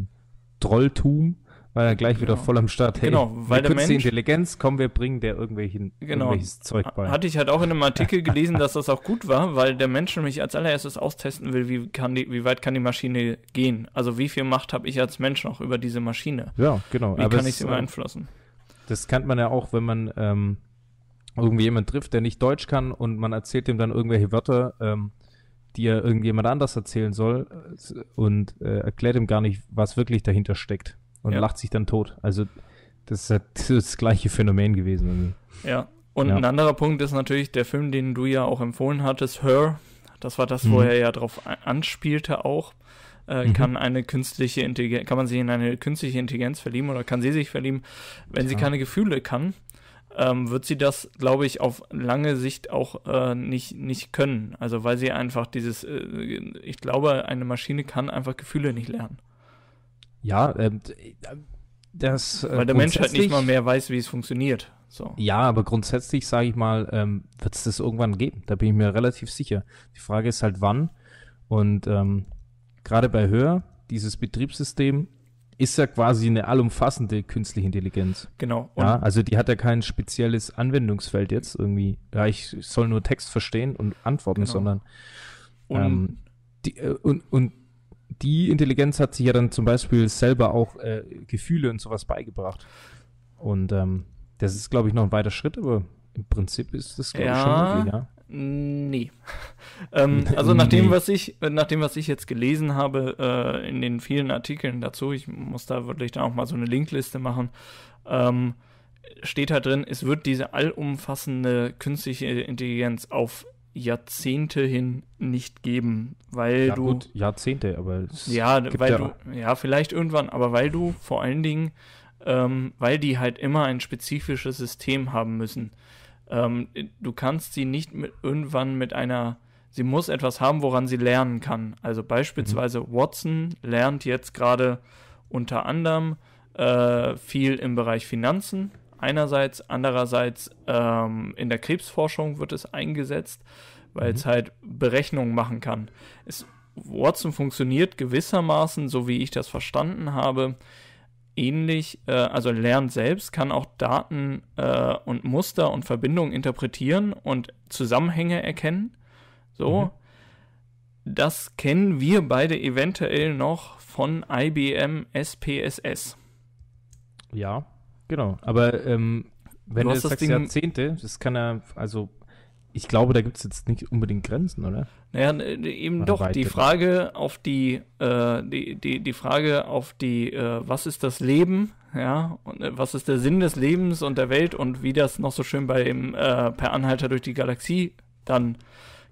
Trolltum, weil er gleich wieder voll am Start hey, Genau, weil der Mensch Intelligenz, komm, wir bringen der irgendwelchen genau. irgendwelches Zeug bei. Hatte ich halt auch in einem Artikel gelesen, dass das auch gut war, weil der Mensch mich als allererstes austesten will, wie kann die, wie weit kann die Maschine gehen? Also wie viel Macht habe ich als Mensch noch über diese Maschine? Ja, genau. Wie Aber kann ich sie äh, beeinflussen? Das kann man ja auch, wenn man ähm, irgendwie jemanden trifft, der nicht Deutsch kann und man erzählt ihm dann irgendwelche Wörter. Ähm, die er irgendjemand anders erzählen soll äh, und äh, erklärt ihm gar nicht, was wirklich dahinter steckt und ja. lacht sich dann tot. Also das ist halt das gleiche Phänomen gewesen. Also. Ja, und ja. ein anderer Punkt ist natürlich der Film, den du ja auch empfohlen hattest, Her. Das war das, mhm. wo er ja drauf anspielte auch. Äh, mhm. Kann eine künstliche kann man sich in eine künstliche Intelligenz verlieben oder kann sie sich verlieben, wenn ja. sie keine Gefühle kann? ähm, wird sie das, glaube ich, auf lange Sicht auch äh, nicht, nicht können. Also weil sie einfach dieses, äh, ich glaube, eine Maschine kann einfach Gefühle nicht lernen. Ja, ähm, das. Äh, weil der Mensch halt nicht mal mehr weiß, wie es funktioniert. So. Ja, aber grundsätzlich, sage ich mal, ähm, wird es das irgendwann geben. Da bin ich mir relativ sicher. Die Frage ist halt, wann. Und ähm, gerade bei Hör, dieses Betriebssystem ist ja quasi eine allumfassende künstliche Intelligenz. Genau. Und ja, also die hat ja kein spezielles Anwendungsfeld jetzt irgendwie. Ja, ich soll nur Text verstehen und antworten, genau. sondern und, ähm, die, äh, und, und die Intelligenz hat sich ja dann zum Beispiel selber auch äh, Gefühle und sowas beigebracht. Und ähm, das ist, glaube ich, noch ein weiter Schritt, aber im Prinzip ist das, glaube ja, ich, schon möglich, ja. Nee. ähm, also nach dem, was ich, nach dem, was ich jetzt gelesen habe, äh, in den vielen Artikeln dazu, ich muss da wirklich dann auch mal so eine Linkliste machen, ähm, steht halt drin, es wird diese allumfassende künstliche Intelligenz auf Jahrzehnte hin nicht geben, weil ja, du gut, Jahrzehnte, aber ja, weil ja. du ja vielleicht irgendwann, aber weil du vor allen Dingen, ähm, weil die halt immer ein spezifisches System haben müssen. Ähm, du kannst sie nicht mit, irgendwann mit einer, sie muss etwas haben, woran sie lernen kann. Also beispielsweise mhm. Watson lernt jetzt gerade unter anderem äh, viel im Bereich Finanzen. Einerseits, andererseits ähm, in der Krebsforschung wird es eingesetzt, weil mhm. es halt Berechnungen machen kann. Es, Watson funktioniert gewissermaßen, so wie ich das verstanden habe, ähnlich, äh, also lernt selbst, kann auch Daten äh, und Muster und Verbindungen interpretieren und Zusammenhänge erkennen. So. Mhm. Das kennen wir beide eventuell noch von IBM SPSS. Ja, genau. Aber ähm, wenn du das sagst Ding, Jahrzehnte, das kann er, also ich glaube, da gibt es jetzt nicht unbedingt Grenzen, oder? Naja, äh, eben oder doch. Die Frage auf die, äh, die, die, die Frage auf die, äh, was ist das Leben, ja, und äh, was ist der Sinn des Lebens und der Welt und wie das noch so schön bei dem äh, Per Anhalter durch die Galaxie dann äh,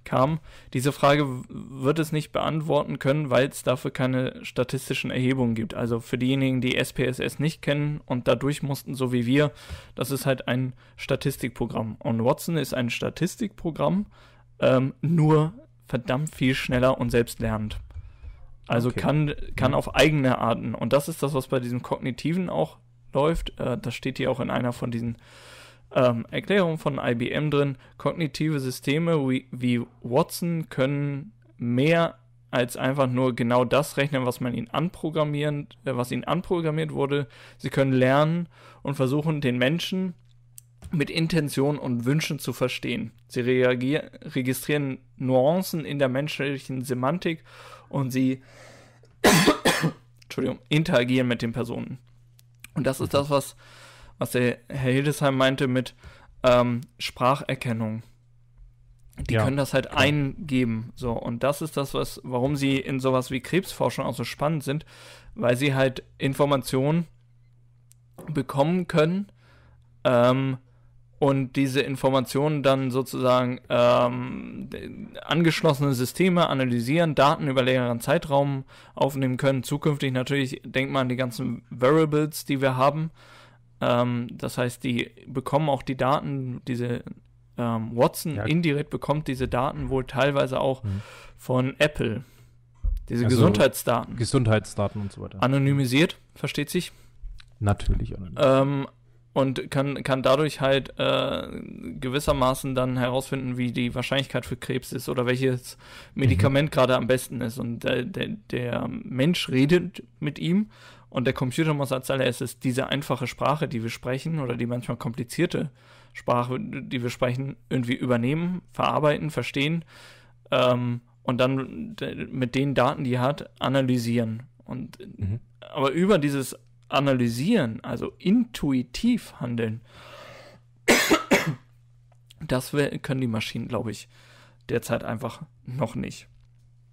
kam. Diese Frage wird es nicht beantworten können, weil es dafür keine statistischen Erhebungen gibt. Also für diejenigen, die SPSS nicht kennen und dadurch mussten, so wie wir, das ist halt ein Statistikprogramm. Und Watson ist ein Statistikprogramm, ähm, nur verdammt viel schneller und selbstlernend. Also okay. kann, kann ja. auf eigene Arten. Und das ist das, was bei diesem Kognitiven auch läuft. Äh, das steht hier auch in einer von diesen ähm, Erklärung von IBM drin, kognitive Systeme wie, wie Watson können mehr als einfach nur genau das rechnen, was man ihnen anprogrammieren, äh, was ihnen anprogrammiert wurde. Sie können lernen und versuchen, den Menschen mit Intentionen und Wünschen zu verstehen. Sie registrieren Nuancen in der menschlichen Semantik und sie interagieren mit den Personen. Und das ist das, was was der Herr Hildesheim meinte mit ähm, Spracherkennung. Die ja, können das halt klar. eingeben. So, und das ist das, was, warum sie in sowas wie Krebsforschung auch so spannend sind, weil sie halt Informationen bekommen können ähm, und diese Informationen dann sozusagen ähm, angeschlossene Systeme analysieren, Daten über längeren Zeitraum aufnehmen können. Zukünftig natürlich denkt man an die ganzen Variables, die wir haben. Ähm, das heißt, die bekommen auch die Daten, diese ähm, Watson ja. indirekt bekommt diese Daten wohl teilweise auch mhm. von Apple. Diese also Gesundheitsdaten. Gesundheitsdaten und so weiter. Anonymisiert, versteht sich? Natürlich. Ähm, und kann, kann dadurch halt äh, gewissermaßen dann herausfinden, wie die Wahrscheinlichkeit für Krebs ist oder welches Medikament mhm. gerade am besten ist. Und der, äh, der, der Mensch redet mit ihm und der Computer muss als allererstes diese einfache Sprache, die wir sprechen, oder die manchmal komplizierte Sprache, die wir sprechen, irgendwie übernehmen, verarbeiten, verstehen ähm, und dann mit den Daten, die er hat, analysieren. Und mhm. aber über dieses Analysieren, also intuitiv handeln, das können die Maschinen, glaube ich, derzeit einfach noch nicht.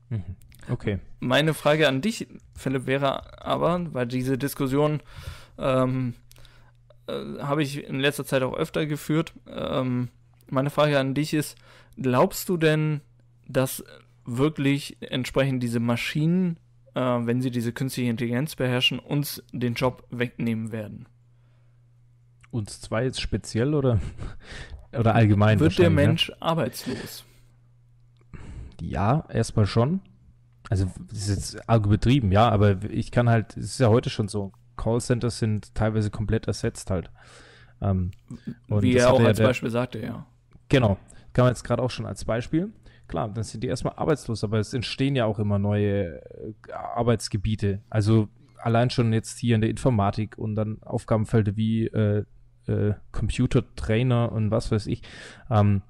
Mhm. Okay. Meine Frage an dich, Philipp, wäre aber, weil diese Diskussion ähm, äh, habe ich in letzter Zeit auch öfter geführt. Ähm, meine Frage an dich ist, glaubst du denn, dass wirklich entsprechend diese Maschinen, äh, wenn sie diese künstliche Intelligenz beherrschen, uns den Job wegnehmen werden? Uns zwei jetzt speziell oder, oder allgemein? Wird der ne? Mensch ja? arbeitslos? Ja, erstmal schon also das ist jetzt arg übertrieben, ja, aber ich kann halt, es ist ja heute schon so, Callcenters sind teilweise komplett ersetzt halt. Ähm, Wie er auch als der, Beispiel sagte, ja. Genau, kann man jetzt gerade auch schon als Beispiel. Klar, dann sind die erstmal arbeitslos, aber es entstehen ja auch immer neue äh, Arbeitsgebiete. Also allein schon jetzt hier in der Informatik und dann Aufgabenfelder wie äh, äh, Computertrainer und was weiß ich. Ähm,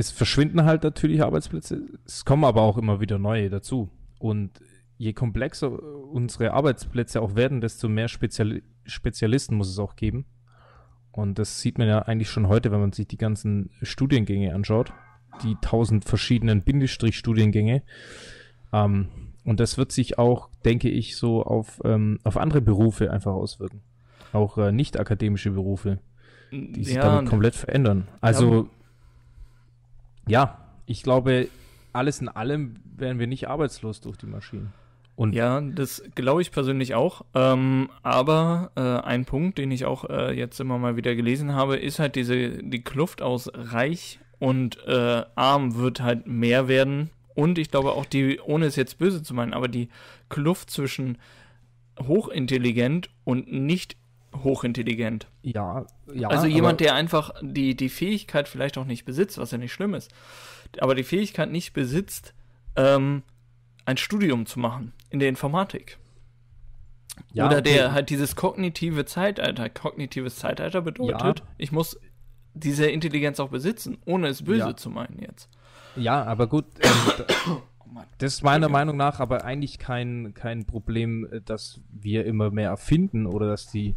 es verschwinden halt natürlich Arbeitsplätze, es kommen aber auch immer wieder neue dazu. Und je komplexer unsere Arbeitsplätze auch werden, desto mehr Spezial Spezialisten muss es auch geben. Und das sieht man ja eigentlich schon heute, wenn man sich die ganzen Studiengänge anschaut, die tausend verschiedenen Bindestrich-Studiengänge. Ähm, und das wird sich auch, denke ich, so auf, ähm, auf andere Berufe einfach auswirken. Auch äh, nicht akademische Berufe, die sich ja, damit komplett verändern. Also ja, ich glaube, alles in allem wären wir nicht arbeitslos durch die Maschinen. Und ja, das glaube ich persönlich auch. Ähm, aber äh, ein Punkt, den ich auch äh, jetzt immer mal wieder gelesen habe, ist halt diese die Kluft aus reich und äh, arm wird halt mehr werden. Und ich glaube auch die, ohne es jetzt böse zu meinen, aber die Kluft zwischen hochintelligent und nicht hochintelligent. Ja, ja. Also jemand, der einfach die, die Fähigkeit vielleicht auch nicht besitzt, was ja nicht schlimm ist, aber die Fähigkeit nicht besitzt, ähm, ein Studium zu machen in der Informatik. Ja, Oder der halt dieses kognitive Zeitalter. Kognitives Zeitalter bedeutet, ja. ich muss diese Intelligenz auch besitzen, ohne es böse ja. zu meinen jetzt. Ja, aber gut, ähm, Das ist meiner Meinung nach aber eigentlich kein, kein Problem, äh, dass wir immer mehr erfinden oder dass die,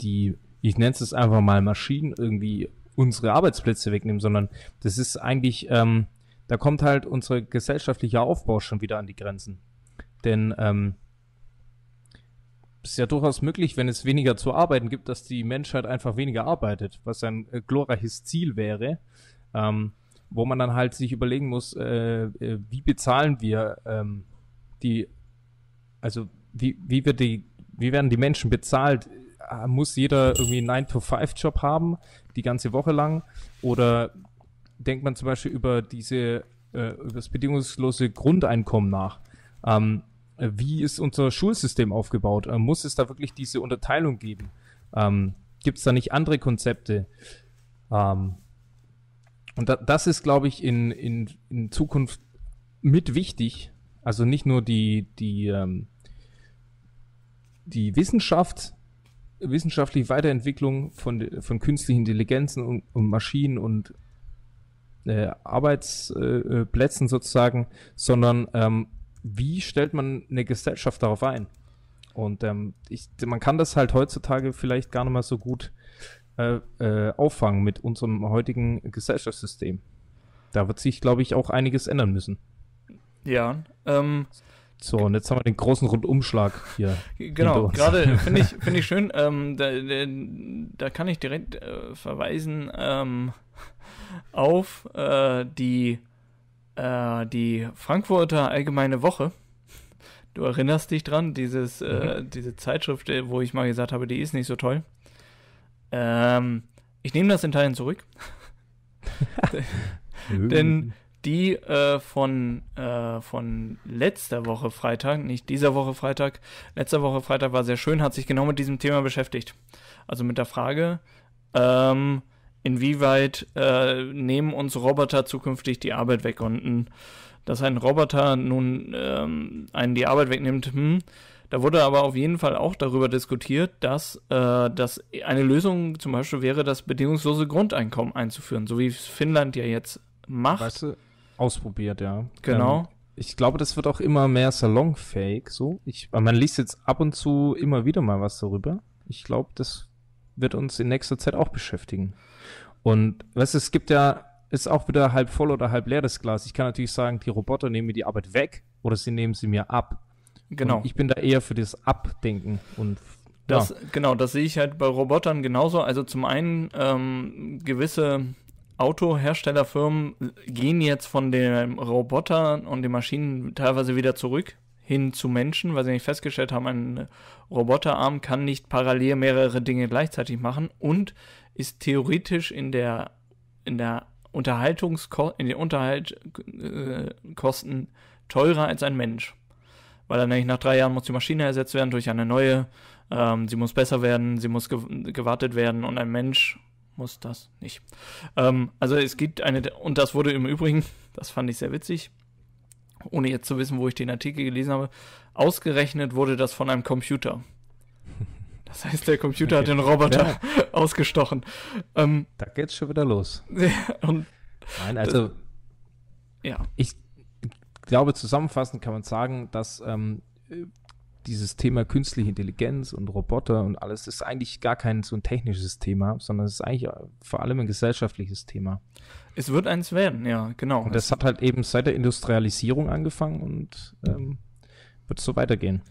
die ich nenne es einfach mal Maschinen irgendwie unsere Arbeitsplätze wegnehmen, sondern das ist eigentlich, ähm, da kommt halt unser gesellschaftlicher Aufbau schon wieder an die Grenzen. Denn ähm, ist ja durchaus möglich, wenn es weniger zu arbeiten gibt, dass die Menschheit einfach weniger arbeitet, was ein äh, glorreiches Ziel wäre. Ähm, wo man dann halt sich überlegen muss, äh, äh, wie bezahlen wir ähm, die, also wie, wie wird die, wie werden die Menschen bezahlt? Äh, muss jeder irgendwie einen 9-to-5-Job haben, die ganze Woche lang? Oder denkt man zum Beispiel über diese, äh, über das bedingungslose Grundeinkommen nach? Ähm, wie ist unser Schulsystem aufgebaut? Ähm, muss es da wirklich diese Unterteilung geben? Ähm, Gibt es da nicht andere Konzepte? Ähm, und da, das ist, glaube ich, in, in, in Zukunft mit wichtig. Also nicht nur die, die, ähm, die Wissenschaft, wissenschaftliche Weiterentwicklung von, von künstlichen Intelligenzen und, und Maschinen und äh, Arbeitsplätzen äh, sozusagen, sondern ähm, wie stellt man eine Gesellschaft darauf ein? Und ähm, ich, man kann das halt heutzutage vielleicht gar nicht mal so gut äh, äh, auffangen mit unserem heutigen Gesellschaftssystem. Da wird sich, glaube ich, auch einiges ändern müssen. Ja. Ähm, so, und jetzt haben wir den großen Rundumschlag hier. Genau, gerade finde ich, find ich schön, ähm, da, da, da, kann ich direkt äh, verweisen ähm, auf äh, die, äh, die Frankfurter Allgemeine Woche. Du erinnerst dich dran, dieses, äh, mhm. diese Zeitschrift, wo ich mal gesagt habe, die ist nicht so toll. Ähm, ich nehme das in Teilen zurück. Denn die äh, von, äh, von letzter Woche Freitag, nicht dieser Woche Freitag, letzter Woche Freitag war sehr schön, hat sich genau mit diesem Thema beschäftigt. Also mit der Frage, ähm, inwieweit äh, nehmen uns Roboter zukünftig die Arbeit weg und äh, dass ein Roboter nun ähm, einen die Arbeit wegnimmt, hm, da wurde aber auf jeden Fall auch darüber diskutiert, dass, äh, dass eine Lösung zum Beispiel wäre, das bedingungslose Grundeinkommen einzuführen, so wie es Finnland ja jetzt macht. Weißt du, ausprobiert, ja. Genau. Ähm, ich glaube, das wird auch immer mehr salonfähig, so. Ich, man liest jetzt ab und zu immer wieder mal was darüber. Ich glaube, das wird uns in nächster Zeit auch beschäftigen. Und weißt du, es gibt ja, ist auch wieder halb voll oder halb leer das Glas. Ich kann natürlich sagen, die Roboter nehmen mir die Arbeit weg oder sie nehmen sie mir ab. Genau. Und ich bin da eher für das Abdenken und ja. das, genau, das sehe ich halt bei Robotern genauso. Also zum einen ähm, gewisse Autoherstellerfirmen gehen jetzt von den Robotern und den Maschinen teilweise wieder zurück hin zu Menschen, weil sie nicht festgestellt haben, ein Roboterarm kann nicht parallel mehrere Dinge gleichzeitig machen und ist theoretisch in der in der Unterhaltungskosten in den Unterhaltskosten äh, teurer als ein Mensch weil dann nämlich nach drei Jahren muss die Maschine ersetzt werden durch eine neue, ähm, sie muss besser werden, sie muss gew gewartet werden und ein Mensch muss das nicht. Ähm, also es gibt eine, und das wurde im Übrigen, das fand ich sehr witzig, ohne jetzt zu wissen, wo ich den Artikel gelesen habe, ausgerechnet wurde das von einem Computer. Das heißt, der Computer okay. hat den Roboter ja. ausgestochen. Ähm, da geht's schon wieder los. und Nein, also ja. Ich glaube, zusammenfassend kann man sagen, dass ähm, dieses Thema künstliche Intelligenz und Roboter und alles ist eigentlich gar kein so ein technisches Thema, sondern es ist eigentlich äh, vor allem ein gesellschaftliches Thema. Es wird eins werden, ja, genau. Und das hat halt eben seit der Industrialisierung angefangen und ähm, wird so weitergehen.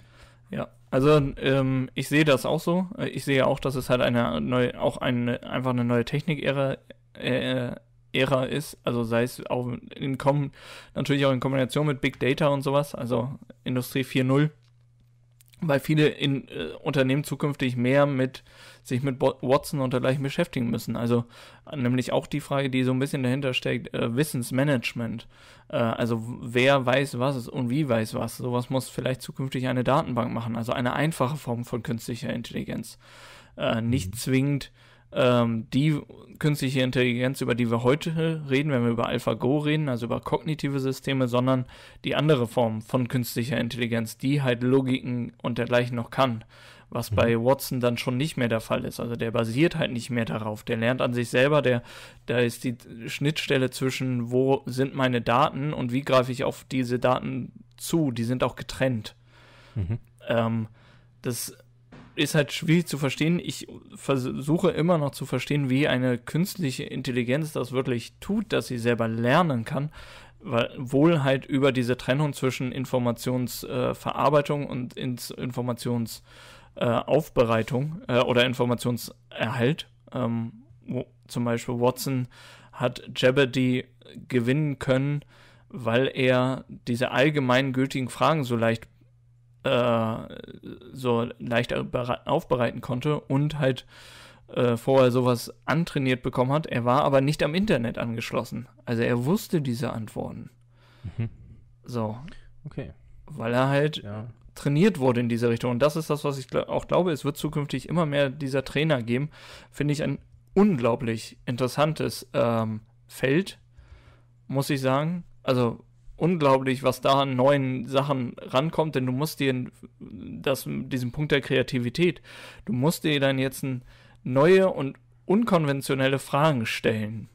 Ja, also ähm, ich sehe das auch so. Äh, ich sehe auch, dass es halt eine neue, auch eine einfach eine neue Technik-Ära äh, Ära ist. Also sei es auch in Kom natürlich auch in Kombination mit Big Data und sowas, also Industrie 4.0, weil viele in, äh, Unternehmen zukünftig mehr mit sich mit Bo Watson und dergleichen beschäftigen müssen. Also nämlich auch die Frage, die so ein bisschen dahinter steckt, äh, Wissensmanagement. Äh, also wer weiß was und wie weiß was. Sowas muss vielleicht zukünftig eine Datenbank machen. Also eine einfache Form von künstlicher Intelligenz. Äh, nicht mhm. zwingend ähm, die künstliche Intelligenz, über die wir heute reden, wenn wir über AlphaGo reden, also über kognitive Systeme, sondern die andere Form von künstlicher Intelligenz, die halt Logiken und dergleichen noch kann, was mhm. bei Watson dann schon nicht mehr der Fall ist. Also der basiert halt nicht mehr darauf, der lernt an sich selber, der, da ist die Schnittstelle zwischen, wo sind meine Daten und wie greife ich auf diese Daten zu, die sind auch getrennt. Mhm. Ähm, das ist halt schwierig zu verstehen. Ich versuche immer noch zu verstehen, wie eine künstliche Intelligenz das wirklich tut, dass sie selber lernen kann. Weil, wohl halt über diese Trennung zwischen Informationsverarbeitung äh, und ins Informationsaufbereitung äh, äh, oder Informationserhalt. Ähm, wo, zum Beispiel Watson hat Jeopardy gewinnen können, weil er diese allgemeingültigen Fragen so leicht äh, so leicht aufbereiten konnte und halt äh, vorher sowas antrainiert bekommen hat. Er war aber nicht am Internet angeschlossen. Also er wusste diese Antworten. Mhm. So. Okay. Weil er halt ja. trainiert wurde in diese Richtung. Und das ist das, was ich gl auch glaube. Es wird zukünftig immer mehr dieser Trainer geben. Finde ich ein unglaublich interessantes ähm, Feld, muss ich sagen. Also unglaublich, was da an neuen Sachen rankommt, denn du musst dir das, diesen Punkt der Kreativität, du musst dir dann jetzt neue und unkonventionelle Fragen stellen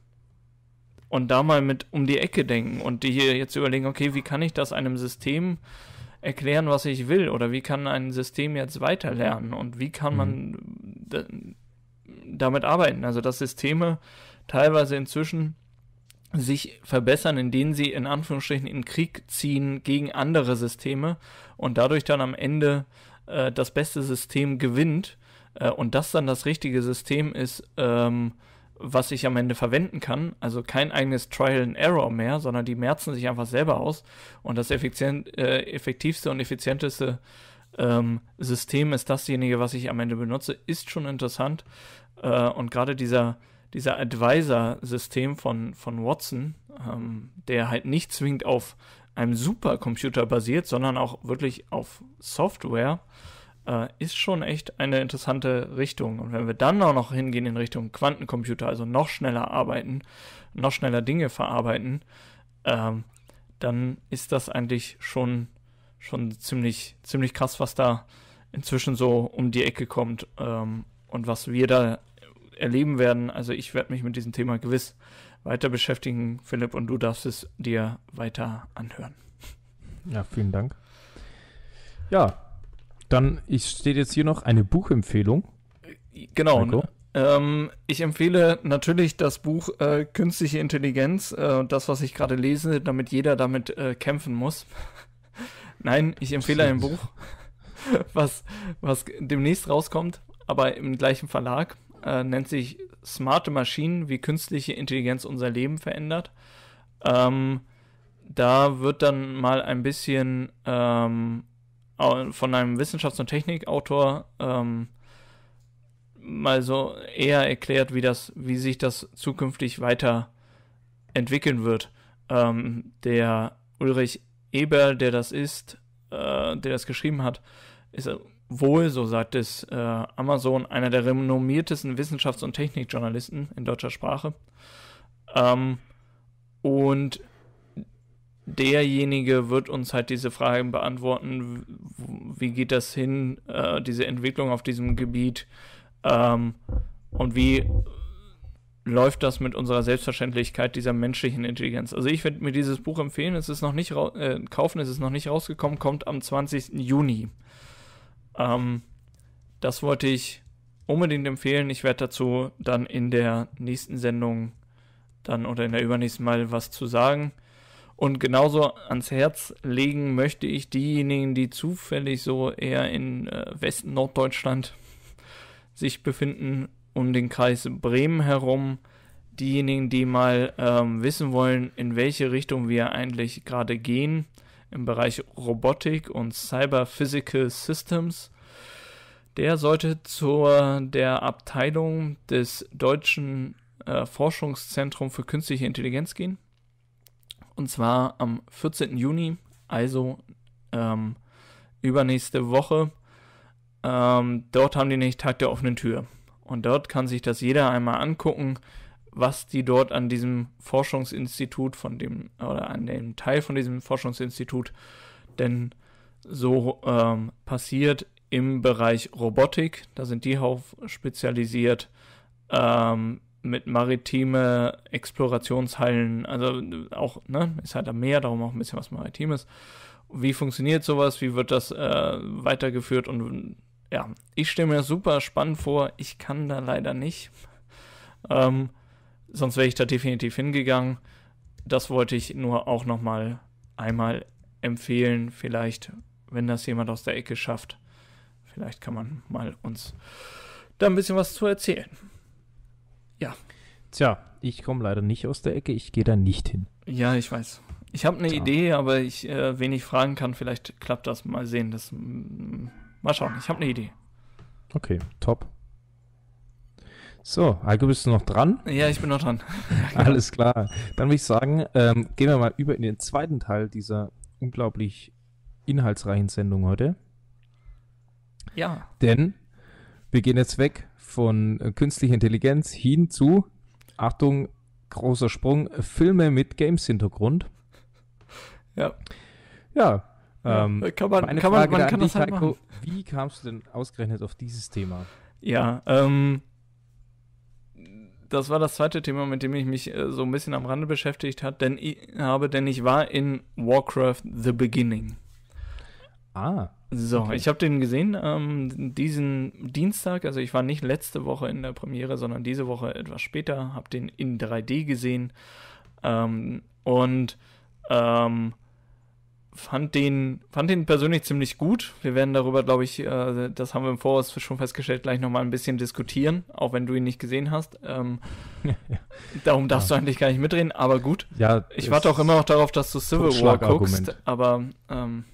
und da mal mit um die Ecke denken und dir jetzt überlegen, okay, wie kann ich das einem System erklären, was ich will oder wie kann ein System jetzt weiterlernen und wie kann man mhm. damit arbeiten? Also dass Systeme teilweise inzwischen sich verbessern, indem sie in Anführungsstrichen in Krieg ziehen gegen andere Systeme und dadurch dann am Ende äh, das beste System gewinnt äh, und das dann das richtige System ist, ähm, was ich am Ende verwenden kann. Also kein eigenes Trial and Error mehr, sondern die merzen sich einfach selber aus und das effizient, äh, effektivste und effizienteste ähm, System ist dasjenige, was ich am Ende benutze, ist schon interessant äh, und gerade dieser dieser Advisor-System von, von Watson, ähm, der halt nicht zwingend auf einem Supercomputer basiert, sondern auch wirklich auf Software, äh, ist schon echt eine interessante Richtung. Und wenn wir dann auch noch hingehen in Richtung Quantencomputer, also noch schneller arbeiten, noch schneller Dinge verarbeiten, ähm, dann ist das eigentlich schon, schon ziemlich, ziemlich krass, was da inzwischen so um die Ecke kommt ähm, und was wir da erleben werden. Also ich werde mich mit diesem Thema gewiss weiter beschäftigen, Philipp, und du darfst es dir weiter anhören. Ja, vielen Dank. Ja, dann ich steht jetzt hier noch eine Buchempfehlung. Genau. Michael. Ähm, ich empfehle natürlich das Buch äh, Künstliche Intelligenz, äh, das, was ich gerade lese, damit jeder damit äh, kämpfen muss. Nein, ich empfehle ein Buch, was, was demnächst rauskommt, aber im gleichen Verlag äh, nennt sich Smarte Maschinen, wie künstliche Intelligenz unser Leben verändert. Ähm, da wird dann mal ein bisschen ähm, von einem Wissenschafts- und Technikautor ähm, mal so eher erklärt, wie, das, wie sich das zukünftig weiterentwickeln wird. Ähm, der Ulrich Eber, der das ist, äh, der das geschrieben hat, ist wohl, so sagt es äh, Amazon, einer der renommiertesten Wissenschafts- und Technikjournalisten in deutscher Sprache. Ähm, und derjenige wird uns halt diese Fragen beantworten, wie geht das hin, äh, diese Entwicklung auf diesem Gebiet ähm, und wie läuft das mit unserer Selbstverständlichkeit dieser menschlichen Intelligenz. Also ich würde mir dieses Buch empfehlen, es ist noch nicht äh, kaufen, es ist noch nicht rausgekommen, kommt am 20. Juni. Ähm, das wollte ich unbedingt empfehlen. Ich werde dazu dann in der nächsten Sendung dann oder in der übernächsten Mal was zu sagen. Und genauso ans Herz legen möchte ich diejenigen, die zufällig so eher in äh, West-Norddeutschland sich befinden, um den Kreis Bremen herum, diejenigen, die mal ähm, wissen wollen, in welche Richtung wir eigentlich gerade gehen im Bereich Robotik und Cyber Physical Systems. Der sollte zur der Abteilung des Deutschen äh, Forschungszentrum für künstliche Intelligenz gehen. Und zwar am 14. Juni, also ähm, übernächste Woche. Ähm, dort haben die nämlich Tag der offenen Tür. Und dort kann sich das jeder einmal angucken was die dort an diesem Forschungsinstitut von dem oder an dem Teil von diesem Forschungsinstitut denn so ähm, passiert im Bereich Robotik. Da sind die auf spezialisiert ähm, mit maritime Explorationshallen. Also auch ne, ist halt am Meer, darum auch ein bisschen was Maritimes. Wie funktioniert sowas? Wie wird das äh, weitergeführt? Und ja, ich stelle mir super spannend vor. Ich kann da leider nicht. Ähm, Sonst wäre ich da definitiv hingegangen. Das wollte ich nur auch nochmal einmal empfehlen. Vielleicht, wenn das jemand aus der Ecke schafft, vielleicht kann man mal uns da ein bisschen was zu erzählen. Ja. Tja, ich komme leider nicht aus der Ecke, ich gehe da nicht hin. Ja, ich weiß. Ich habe eine Tja. Idee, aber ich äh, wenig fragen kann. Vielleicht klappt das. Mal sehen. Das, mm, mal schauen. Ich habe eine Idee. Okay, top. So, Heiko, bist du noch dran? Ja, ich bin noch dran. Alles klar. Dann würde ich sagen, ähm, gehen wir mal über in den zweiten Teil dieser unglaublich inhaltsreichen Sendung heute. Ja. Denn wir gehen jetzt weg von äh, künstlicher Intelligenz hin zu, Achtung, großer Sprung, Filme mit Games-Hintergrund. Ja. Ja. Ähm, äh, kann man, meine kann Frage man, man kann dich, das halt Heiko, machen. Wie kamst du denn ausgerechnet auf dieses Thema? Ja, ähm, das war das zweite Thema, mit dem ich mich äh, so ein bisschen am Rande beschäftigt hat, denn ich, habe, denn ich war in Warcraft The Beginning. Ah. So, okay. ich habe den gesehen ähm, diesen Dienstag, also ich war nicht letzte Woche in der Premiere, sondern diese Woche etwas später, habe den in 3D gesehen ähm, und ähm, fand den, fand den persönlich ziemlich gut. Wir werden darüber, glaube ich, äh, das haben wir im Voraus schon festgestellt, gleich nochmal ein bisschen diskutieren, auch wenn du ihn nicht gesehen hast. Ähm, ja, Darum darfst ja. du eigentlich gar nicht mitreden, aber gut. Ja, ich warte auch immer noch darauf, dass du Civil War guckst, aber ähm,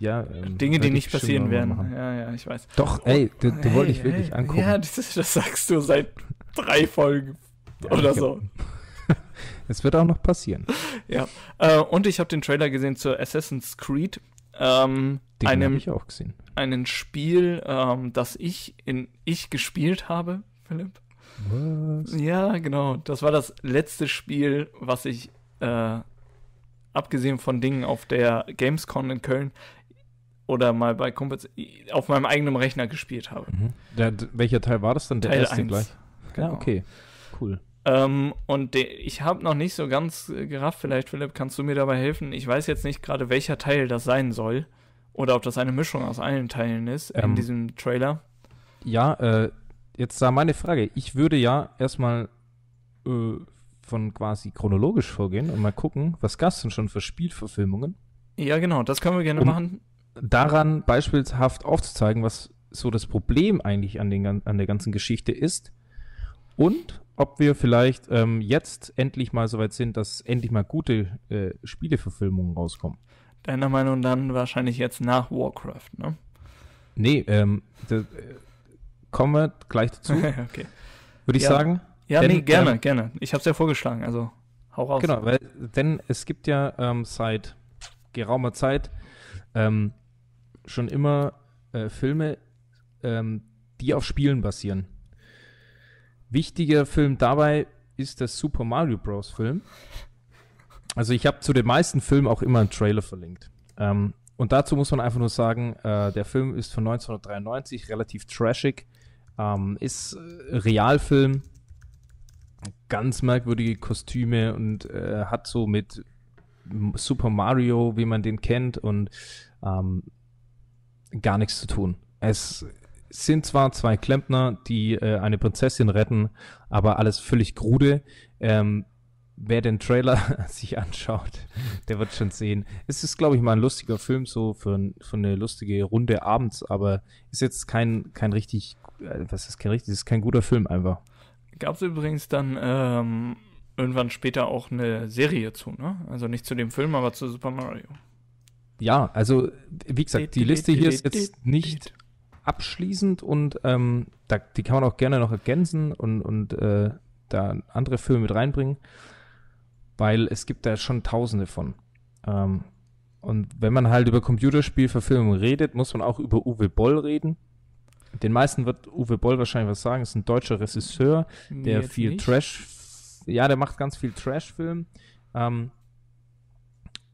ja, ähm, Dinge, die nicht passieren werden. Ja, ja, ich weiß. Doch, oh, ey, du, du hey, wolltest hey, wirklich angucken. Ja, das, das sagst du seit drei Folgen oder so. Es wird auch noch passieren. ja. Äh, und ich habe den Trailer gesehen zu Assassin's Creed. Ähm, den habe ich auch gesehen. Einem Spiel, ähm, das ich in ich gespielt habe, Philipp. Was? Ja, genau. Das war das letzte Spiel, was ich äh, abgesehen von Dingen auf der Gamescom in Köln oder mal bei Kumpels auf meinem eigenen Rechner gespielt habe. Mhm. Der, welcher Teil war das dann? Der Teil erste 1. gleich. Genau. Ja, okay. Cool. Ähm, und ich habe noch nicht so ganz äh, gerafft, vielleicht Philipp, kannst du mir dabei helfen? Ich weiß jetzt nicht gerade, welcher Teil das sein soll oder ob das eine Mischung aus allen Teilen ist ähm, in diesem Trailer. Ja, äh, jetzt da meine Frage. Ich würde ja erstmal äh, von quasi chronologisch vorgehen und mal gucken, was gab es denn schon für Spielverfilmungen? Ja, genau, das können wir gerne um machen. Daran beispielhaft aufzuzeigen, was so das Problem eigentlich an, den, an der ganzen Geschichte ist. Und ob wir vielleicht ähm, jetzt endlich mal soweit sind, dass endlich mal gute äh, Spieleverfilmungen rauskommen. Deiner Meinung dann wahrscheinlich jetzt nach Warcraft, ne? Nee, ähm, da, äh, kommen wir gleich dazu. okay. Würde ich ja. sagen. Ja, denn, nee, gerne, ähm, gerne. Ich habe es ja vorgeschlagen, also hau raus. Genau, weil, denn es gibt ja ähm, seit geraumer Zeit ähm, schon immer äh, Filme, ähm, die auf Spielen basieren. Wichtiger Film dabei ist der Super Mario Bros. Film. Also ich habe zu den meisten Filmen auch immer einen Trailer verlinkt. Ähm, und dazu muss man einfach nur sagen, äh, der Film ist von 1993, relativ trashig, ähm, ist äh, Realfilm, ganz merkwürdige Kostüme und äh, hat so mit Super Mario, wie man den kennt, und ähm, gar nichts zu tun. Es sind zwar zwei Klempner, die äh, eine Prinzessin retten, aber alles völlig Grude. Ähm, wer den Trailer sich anschaut, der wird schon sehen. Es ist, glaube ich, mal ein lustiger Film, so für, für, eine lustige Runde abends, aber ist jetzt kein, kein richtig, äh, was ist kein richtig, ist kein guter Film einfach. Gab es übrigens dann ähm, irgendwann später auch eine Serie zu, ne? Also nicht zu dem Film, aber zu Super Mario. Ja, also wie gesagt, die Liste hier ist jetzt nicht abschließend und ähm, da, die kann man auch gerne noch ergänzen und, und äh, da andere Filme mit reinbringen, weil es gibt da schon tausende von. Ähm, und wenn man halt über Computerspielverfilmung redet, muss man auch über Uwe Boll reden. Den meisten wird Uwe Boll wahrscheinlich was sagen. Ist ein deutscher Regisseur, der Jetzt viel nicht. Trash, ja, der macht ganz viel Trash-Film ähm,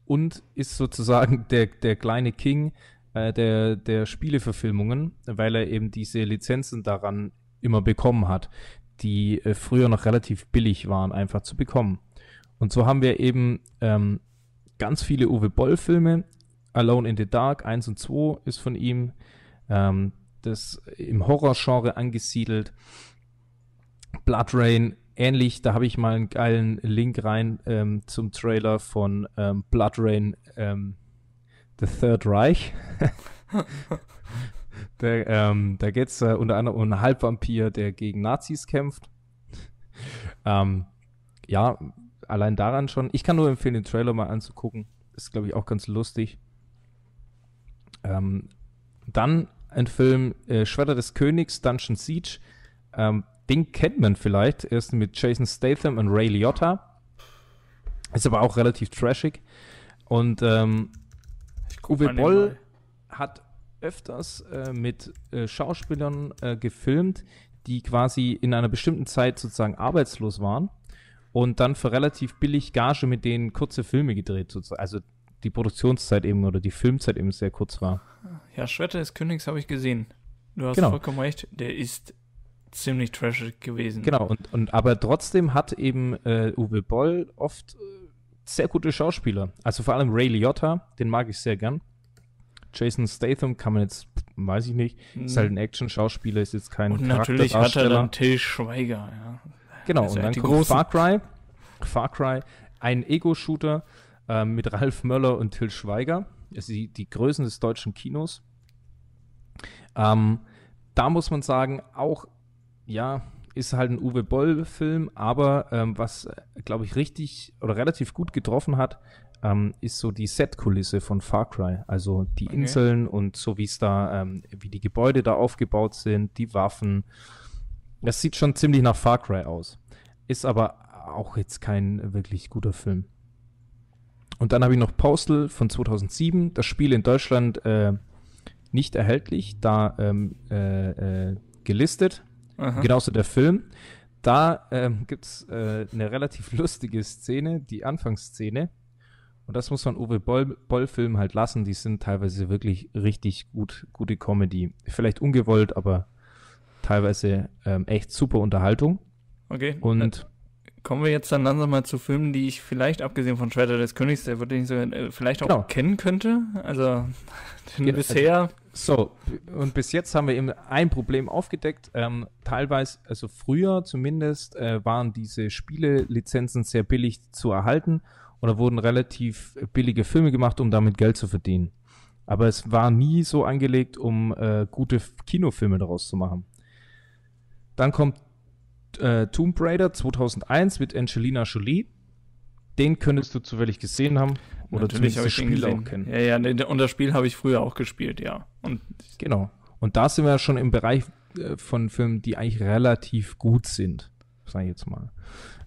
und ist sozusagen der, der kleine King äh, der, der Spieleverfilmungen, weil er eben diese Lizenzen daran immer bekommen hat, die äh, früher noch relativ billig waren, einfach zu bekommen. Und so haben wir eben ähm, ganz viele Uwe Boll-Filme. Alone in the Dark 1 und 2 ist von ihm. Ähm, das im Horror-Genre angesiedelt. Blood Rain ähnlich, da habe ich mal einen geilen Link rein ähm, zum Trailer von ähm, Blood Rain ähm, The Third Reich. der, ähm, da geht es äh, unter anderem um einen Halbvampir, der gegen Nazis kämpft. ähm, ja, allein daran schon. Ich kann nur empfehlen, den Trailer mal anzugucken. Ist, glaube ich, auch ganz lustig. Ähm, dann ein Film äh, Schwerter des Königs, Dungeon Siege. Ähm, den kennt man vielleicht. Er ist mit Jason Statham und Ray Liotta. Ist aber auch relativ trashig. Und ähm, Uwe Boll hat öfters äh, mit äh, Schauspielern äh, gefilmt, die quasi in einer bestimmten Zeit sozusagen arbeitslos waren und dann für relativ billig Gage mit denen kurze Filme gedreht, sozusagen. also die Produktionszeit eben oder die Filmzeit eben sehr kurz war. Ja, Schwerter des Königs habe ich gesehen. Du hast genau. vollkommen recht, der ist ziemlich trashig gewesen. Genau, und, und aber trotzdem hat eben äh, Uwe Boll oft äh, sehr gute Schauspieler. Also vor allem Ray Liotta, den mag ich sehr gern. Jason Statham kann man jetzt, weiß ich nicht, hm. ist halt ein Action-Schauspieler, ist jetzt kein Und natürlich hat er dann Till Schweiger, ja. Genau, also und dann kommt großen. Far Cry, Far Cry, ein Ego-Shooter äh, mit Ralf Möller und Till Schweiger. Also die, die Größen des deutschen Kinos. Ähm, da muss man sagen, auch, ja, ist halt ein Uwe Boll-Film, aber ähm, was, äh, glaube ich, richtig oder relativ gut getroffen hat, ähm, ist so die Set-Kulisse von Far Cry. Also die okay. Inseln und so wie es da, ähm, wie die Gebäude da aufgebaut sind, die Waffen. Das sieht schon ziemlich nach Far Cry aus. Ist aber auch jetzt kein wirklich guter Film. Und dann habe ich noch Postal von 2007, das Spiel in Deutschland äh, nicht erhältlich, da ähm, äh, äh, gelistet. Aha. Genauso der Film. Da ähm, gibt es äh, eine relativ lustige Szene, die Anfangsszene. Und das muss man Uwe Boll-Filmen Boll halt lassen. Die sind teilweise wirklich richtig gut, gute Comedy. Vielleicht ungewollt, aber teilweise ähm, echt super Unterhaltung. Okay. Und kommen wir jetzt dann langsam mal zu Filmen, die ich vielleicht, abgesehen von Schwerter des Königs, der würde ich so, äh, vielleicht auch genau. kennen könnte. Also, denn ja, also bisher. Also so, und bis jetzt haben wir eben ein Problem aufgedeckt. Ähm, teilweise, also früher zumindest, äh, waren diese Spielelizenzen sehr billig zu erhalten oder wurden relativ billige Filme gemacht, um damit Geld zu verdienen. Aber es war nie so angelegt, um äh, gute Kinofilme daraus zu machen. Dann kommt äh, Tomb Raider 2001 mit Angelina Jolie den könntest du zufällig gesehen haben oder Natürlich zumindest das Spiel auch kennen. Ja, ja, und das Spiel habe ich früher auch gespielt, ja. Und genau. Und da sind wir schon im Bereich äh, von Filmen, die eigentlich relativ gut sind, sage ich jetzt mal.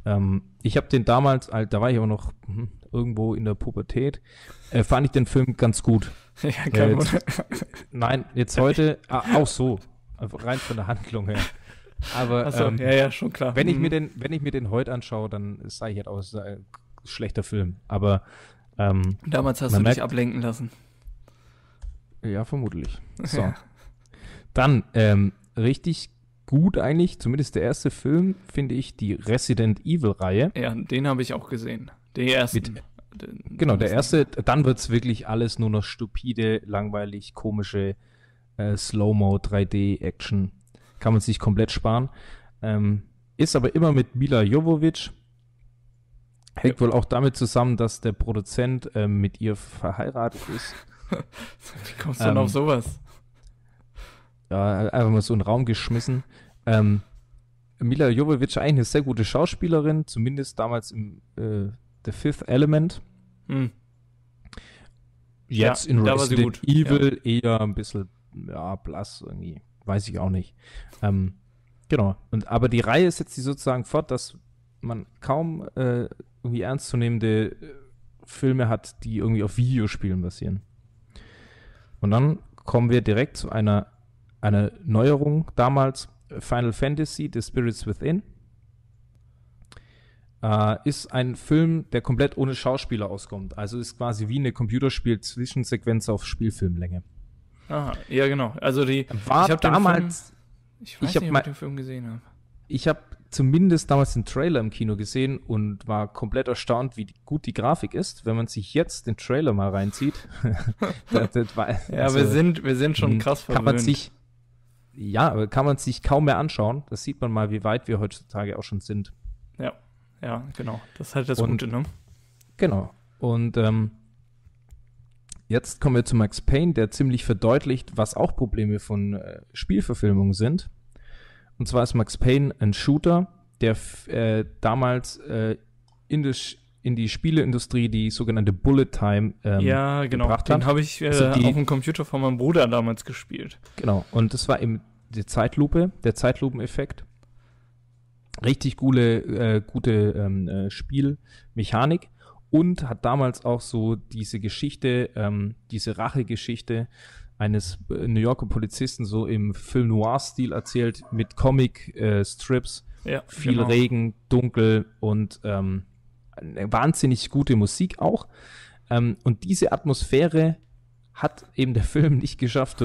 Ähm, ich habe den damals, halt, da war ich aber noch hm, irgendwo in der Pubertät, äh, fand ich den Film ganz gut. Ja, äh, kein äh, jetzt, Nein, jetzt heute ah, auch so, also rein von der Handlung her. Aber so, ähm, ja, ja, schon klar. Wenn ich mir mhm. den, wenn ich mir den heute anschaue, dann sage ich halt aus, schlechter Film. Aber ähm, damals hast du merkt, dich ablenken lassen. Ja, vermutlich. So. Dann ähm, richtig gut eigentlich, zumindest der erste Film, finde ich, die Resident Evil-Reihe. Ja, den habe ich auch gesehen. Den ersten. Mit, den, genau, der erste, dann wird es wirklich alles nur noch stupide, langweilig, komische äh, Slow-Mo, 3D-Action. Kann man sich komplett sparen. Ähm, ist aber immer mit Mila Jovovic, Hängt wohl auch damit zusammen, dass der Produzent äh, mit ihr verheiratet ist. Wie kommst du ähm, denn auf ähm, sowas? Ja, einfach mal so in den Raum geschmissen. Ähm, Mila Jovovich eigentlich eine sehr gute Schauspielerin, zumindest damals im äh, The Fifth Element. Hm. Jetzt ja, in Resident Evil ja. eher ein bisschen ja, blass irgendwie. Weiß ich auch nicht. Ähm, genau. Und, aber die Reihe setzt sie sozusagen fort, dass man kaum äh, irgendwie ernstzunehmende äh, Filme hat, die irgendwie auf Videospielen basieren. Und dann kommen wir direkt zu einer, einer Neuerung damals. Äh, Final Fantasy, The Spirits Within, äh, ist ein Film, der komplett ohne Schauspieler auskommt. Also ist quasi wie eine Computerspiel-Zwischensequenz auf Spielfilmlänge. Aha, ja genau. Also die war ich habe damals, Film, ich weiß ich nicht, ob ich den Film gesehen habe. Ich habe zumindest damals den Trailer im Kino gesehen und war komplett erstaunt, wie gut die Grafik ist. Wenn man sich jetzt den Trailer mal reinzieht, das, das war, ja, also, wir sind wir sind schon hm, krass verwöhnt. Kann man sich ja, kann man sich kaum mehr anschauen. Das sieht man mal, wie weit wir heutzutage auch schon sind. Ja, ja, genau. Das ist halt das und, Gute, ne? Genau. Und ähm, jetzt kommen wir zu Max Payne, der ziemlich verdeutlicht, was auch Probleme von äh, Spielverfilmungen sind. Und zwar ist Max Payne ein Shooter, der äh, damals äh, in, das, in, die Spieleindustrie die sogenannte Bullet Time ähm, ja, genau. gebracht hat. Den habe ich äh, also die, auf dem Computer von meinem Bruder damals gespielt. Genau, und das war eben die Zeitlupe, der Zeitlupeneffekt. Richtig coole, äh, gute ähm, äh, Spielmechanik und hat damals auch so diese Geschichte, ähm, diese Rache-Geschichte eines äh, New Yorker Polizisten so im Film Noir-Stil erzählt, mit Comic-Strips, äh, ja, viel genau. Regen, dunkel und ähm, wahnsinnig gute Musik auch. Ähm, und diese Atmosphäre hat eben der Film nicht geschafft,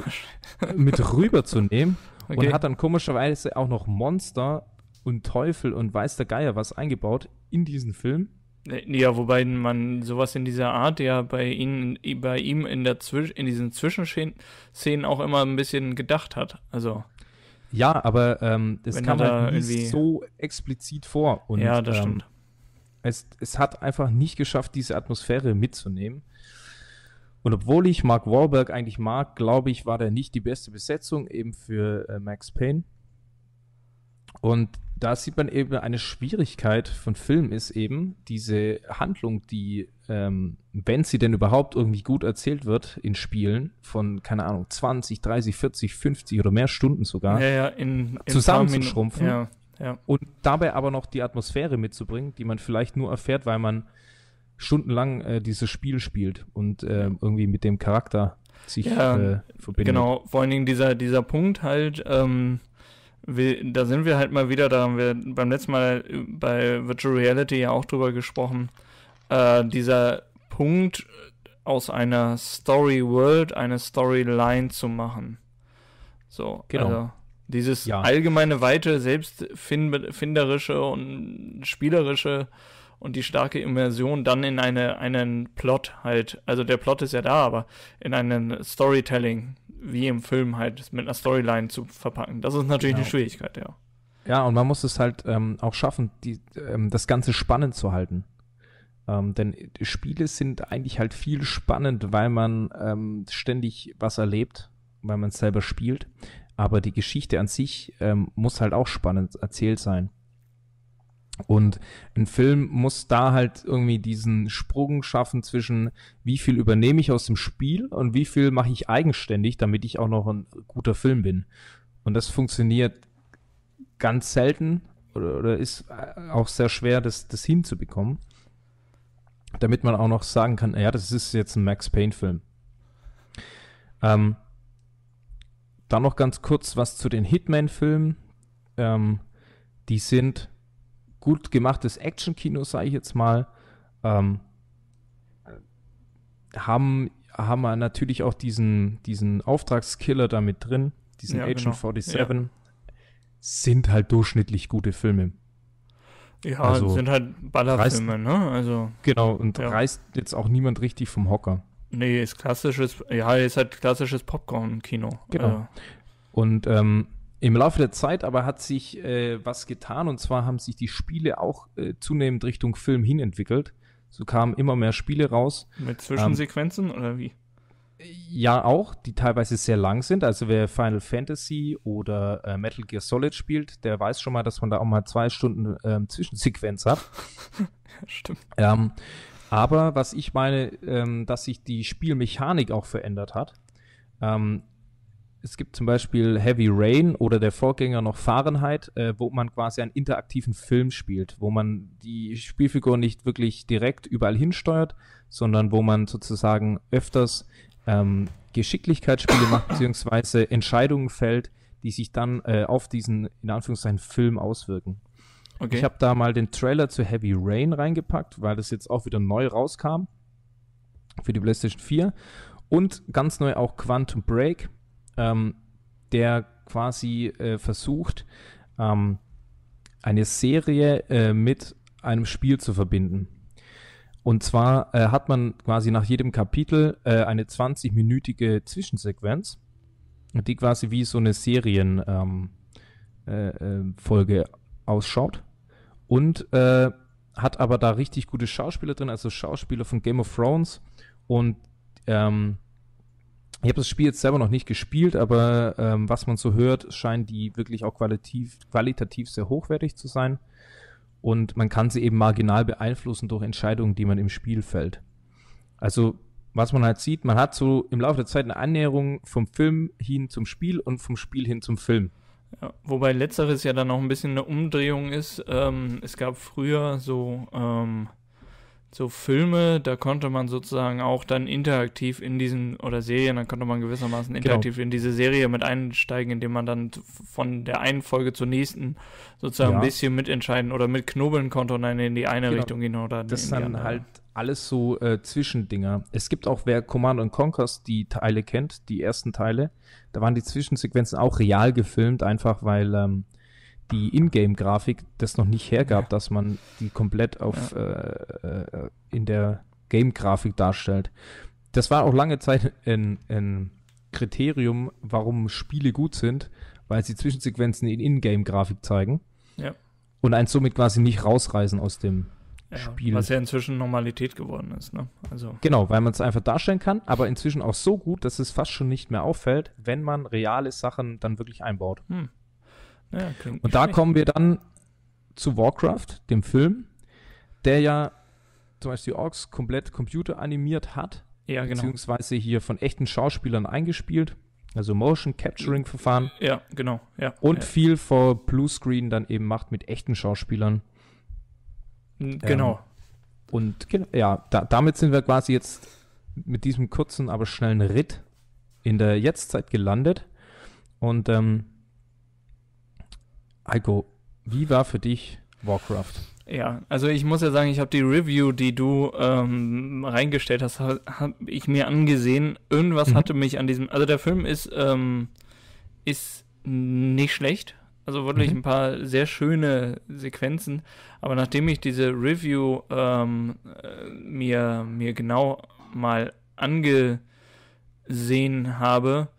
mit rüberzunehmen. Okay. Und hat dann komischerweise auch noch Monster und Teufel und weiß der Geier was eingebaut in diesen Film. Ne, ja, wobei man sowas in dieser Art ja bei ihnen, bei ihm in der Zwisch in diesen Zwischenszenen auch immer ein bisschen gedacht hat. Also ja, aber ähm, es kam halt nicht so explizit vor und ja, das ähm, stimmt. Es, es hat einfach nicht geschafft, diese Atmosphäre mitzunehmen. Und obwohl ich Mark Wahlberg eigentlich mag, glaube ich, war der nicht die beste Besetzung eben für äh, Max Payne. Und da sieht man eben eine Schwierigkeit von Filmen ist eben diese Handlung, die, ähm, wenn sie denn überhaupt irgendwie gut erzählt wird in Spielen von, keine Ahnung, 20, 30, 40, 50 oder mehr Stunden sogar, ja, ja, in, zusammenzuschrumpfen ja, ja. und dabei aber noch die Atmosphäre mitzubringen, die man vielleicht nur erfährt, weil man stundenlang äh, dieses Spiel spielt und äh, irgendwie mit dem Charakter sich ja, äh, verbindet. Genau, vor allen Dingen dieser, dieser Punkt halt, ähm, wir, da sind wir halt mal wieder, da haben wir beim letzten Mal bei Virtual Reality ja auch drüber gesprochen, äh, dieser Punkt aus einer Story World eine Storyline zu machen. So, genau. Also dieses ja. allgemeine weite selbstfinderische und spielerische und die starke Immersion dann in eine einen Plot halt. Also der Plot ist ja da, aber in einen Storytelling wie im Film halt mit einer Storyline zu verpacken. Das ist natürlich genau. eine Schwierigkeit, ja. Ja, und man muss es halt ähm, auch schaffen, die, ähm, das Ganze spannend zu halten. Ähm, denn Spiele sind eigentlich halt viel spannend, weil man ähm, ständig was erlebt, weil man es selber spielt. Aber die Geschichte an sich ähm, muss halt auch spannend erzählt sein. Und ein Film muss da halt irgendwie diesen Sprung schaffen zwischen, wie viel übernehme ich aus dem Spiel und wie viel mache ich eigenständig, damit ich auch noch ein guter Film bin. Und das funktioniert ganz selten oder, oder ist äh, auch sehr schwer, das, das hinzubekommen, damit man auch noch sagen kann, ja, das ist jetzt ein Max Payne-Film. Ähm, dann noch ganz kurz was zu den Hitman-Filmen. Ähm, die sind gut gemachtes Action-Kino, sage ich jetzt mal. Ähm, haben, haben wir natürlich auch diesen, diesen Auftragskiller da mit drin, diesen ja, Agent genau. 47. Ja. Sind halt durchschnittlich gute Filme. Ja, also, sind halt Ballerfilme, ne? Also, genau, und ja. reißt jetzt auch niemand richtig vom Hocker. Nee, ist klassisches, ja, ist halt klassisches Popcorn-Kino. Genau. Also. Und ähm, im Laufe der Zeit aber hat sich äh, was getan und zwar haben sich die Spiele auch äh, zunehmend Richtung Film hin entwickelt. So kamen immer mehr Spiele raus. Mit ähm, Zwischensequenzen ähm, oder wie? Ja, auch, die teilweise sehr lang sind. Also wer Final Fantasy oder äh, Metal Gear Solid spielt, der weiß schon mal, dass man da auch mal zwei Stunden ähm, Zwischensequenz hat. Stimmt. Ähm, aber was ich meine, ähm, dass sich die Spielmechanik auch verändert hat. Ähm, es gibt zum Beispiel Heavy Rain oder der Vorgänger noch Fahrenheit, äh, wo man quasi einen interaktiven Film spielt, wo man die Spielfigur nicht wirklich direkt überall hinsteuert, sondern wo man sozusagen öfters ähm, Geschicklichkeitsspiele macht, beziehungsweise Entscheidungen fällt, die sich dann äh, auf diesen, in Anführungszeichen, Film auswirken. Okay. Ich habe da mal den Trailer zu Heavy Rain reingepackt, weil das jetzt auch wieder neu rauskam für die PlayStation 4. Und ganz neu auch Quantum Break ähm, der quasi äh, versucht, ähm, eine Serie äh, mit einem Spiel zu verbinden. Und zwar äh, hat man quasi nach jedem Kapitel äh, eine 20-minütige Zwischensequenz, die quasi wie so eine Serienfolge ähm, äh, äh, ausschaut. Und hat aber da richtig gute Schauspieler drin, also Schauspieler von Game of Thrones und ähm, ich habe das Spiel jetzt selber noch nicht gespielt, aber ähm, was man so hört, scheinen die wirklich auch qualitativ, qualitativ sehr hochwertig zu sein. Und man kann sie eben marginal beeinflussen durch Entscheidungen, die man im Spiel fällt. Also, was man halt sieht, man hat so im Laufe der Zeit eine Annäherung vom Film hin zum Spiel und vom Spiel hin zum Film. Ja, wobei letzteres ja dann noch ein bisschen eine Umdrehung ist. Ähm, es gab früher so. Ähm so Filme, da konnte man sozusagen auch dann interaktiv in diesen, oder Serien, dann konnte man gewissermaßen genau. interaktiv genau. in diese Serie mit einsteigen, indem man dann von der einen Folge zur nächsten sozusagen ja. ein bisschen mitentscheiden oder mitknobeln konnte und dann in die eine genau. Richtung gehen oder Das sind dann andere. halt alles so äh, Zwischendinger. Es gibt auch, wer Command Conquers die Teile kennt, die ersten Teile, da waren die Zwischensequenzen auch real gefilmt, einfach weil ähm, die Ingame-Grafik das noch nicht hergab, dass man die komplett auf äh, äh, in der Game-Grafik darstellt. Das war auch lange Zeit ein, ein Kriterium, warum Spiele gut sind, weil sie Zwischensequenzen in Ingame-Grafik zeigen. Ja. Und eins somit quasi nicht rausreißen aus dem ja, Spiel. Was ja inzwischen Normalität geworden ist, ne? Also. Genau, weil man es einfach darstellen kann, aber inzwischen auch so gut, dass es fast schon nicht mehr auffällt, wenn man reale Sachen dann wirklich einbaut. Hm und da kommen wir dann zu Warcraft, dem Film, der ja zum Beispiel die Orks komplett computeranimiert hat. Ja, genau. Beziehungsweise hier von echten Schauspielern eingespielt. Also Motion Capturing Verfahren. Ja, genau. Ja, und ja. viel vor Bluescreen dann eben macht mit echten Schauspielern. Ähm, genau. Ähm, und ja, da, damit sind wir quasi jetzt mit diesem kurzen, aber schnellen Ritt in der Jetztzeit gelandet. Und ähm, Heiko, wie war für dich Warcraft? Ja, also ich muss ja sagen, ich habe die Review, die du ähm, reingestellt hast, habe ich mir angesehen. Irgendwas mhm. hatte mich an diesem. Also der Film ist, ähm, ist nicht schlecht. Also wirklich mhm. ein paar sehr schöne Sequenzen. Aber nachdem ich diese Review ähm, äh, mir, mir genau mal angesehen habe,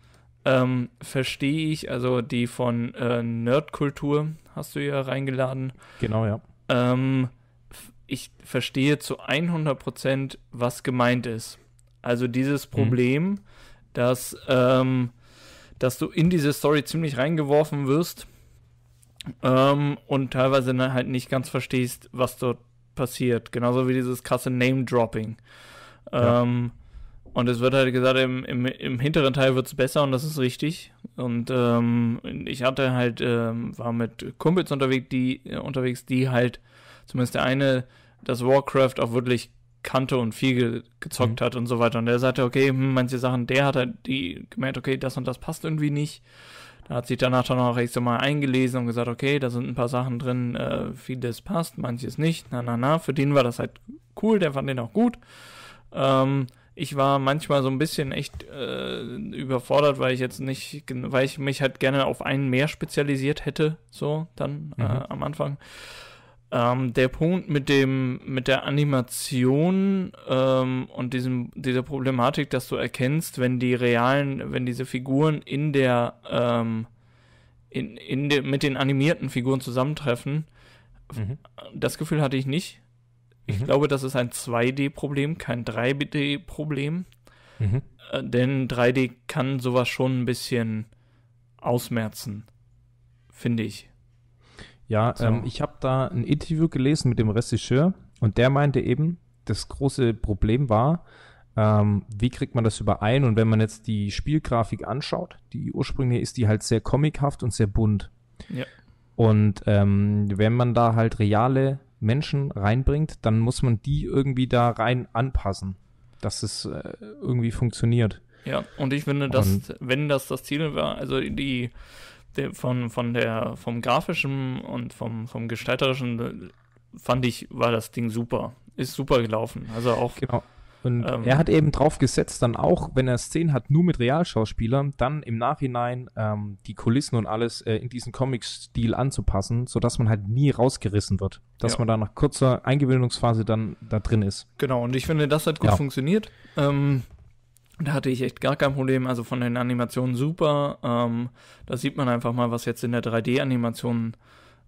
ähm, verstehe ich, also die von äh, Nerdkultur hast du ja reingeladen. Genau, ja. Ähm, ich verstehe zu 100 Prozent, was gemeint ist. Also dieses mhm. Problem, mhm. dass, ähm, dass du in diese Story ziemlich reingeworfen wirst ähm, und teilweise dann halt nicht ganz verstehst, was dort passiert. Genauso wie dieses krasse Name-Dropping. Ja. Ähm, und es wird halt gesagt, im, im, im hinteren Teil wird es besser und das ist richtig. Und ähm, ich hatte halt, ähm, war mit Kumpels unterwegs, die äh, unterwegs, die halt, zumindest der eine, das Warcraft auch wirklich kannte und viel ge gezockt mhm. hat und so weiter. Und der sagte, okay, hm, manche Sachen, der hat halt die gemerkt, okay, das und das passt irgendwie nicht. Da hat sich danach dann auch echt so mal eingelesen und gesagt, okay, da sind ein paar Sachen drin, äh, vieles passt, manches nicht, na na na. Für den war das halt cool, der fand den auch gut. Ähm, ich war manchmal so ein bisschen echt äh, überfordert, weil ich jetzt nicht, weil ich mich halt gerne auf einen mehr spezialisiert hätte, so dann äh, mhm. äh, am Anfang. Ähm, der Punkt mit dem, mit der Animation ähm, und diesem, dieser Problematik, dass du erkennst, wenn die realen, wenn diese Figuren in der, ähm, in, in de, mit den animierten Figuren zusammentreffen, mhm. das Gefühl hatte ich nicht. Ich mhm. glaube, das ist ein 2D-Problem, kein 3D-Problem. Mhm. Äh, denn 3D kann sowas schon ein bisschen ausmerzen, finde ich. Ja, so. ähm, ich habe da ein Interview gelesen mit dem Regisseur und der meinte eben, das große Problem war, ähm, wie kriegt man das überein? Und wenn man jetzt die Spielgrafik anschaut, die ursprünglich ist die halt sehr comichaft und sehr bunt. Ja. Und ähm, wenn man da halt reale Menschen reinbringt, dann muss man die irgendwie da rein anpassen, dass es äh, irgendwie funktioniert. Ja, und ich finde, dass, und, wenn das das Ziel war, also die, der, von, von der, vom grafischen und vom, vom gestalterischen äh, fand ich, war das Ding super. Ist super gelaufen. Also auch. Genau. Und ähm, er hat eben drauf gesetzt, dann auch, wenn er Szenen hat, nur mit Realschauspielern, dann im Nachhinein ähm, die Kulissen und alles äh, in diesen Comic-Stil anzupassen, sodass man halt nie rausgerissen wird. Dass ja. man da nach kurzer Eingewöhnungsphase dann da drin ist. Genau, und ich finde, das hat gut ja. funktioniert. Ähm, da hatte ich echt gar kein Problem. Also von den Animationen super. Ähm, da sieht man einfach mal, was jetzt in der 3D-Animation äh,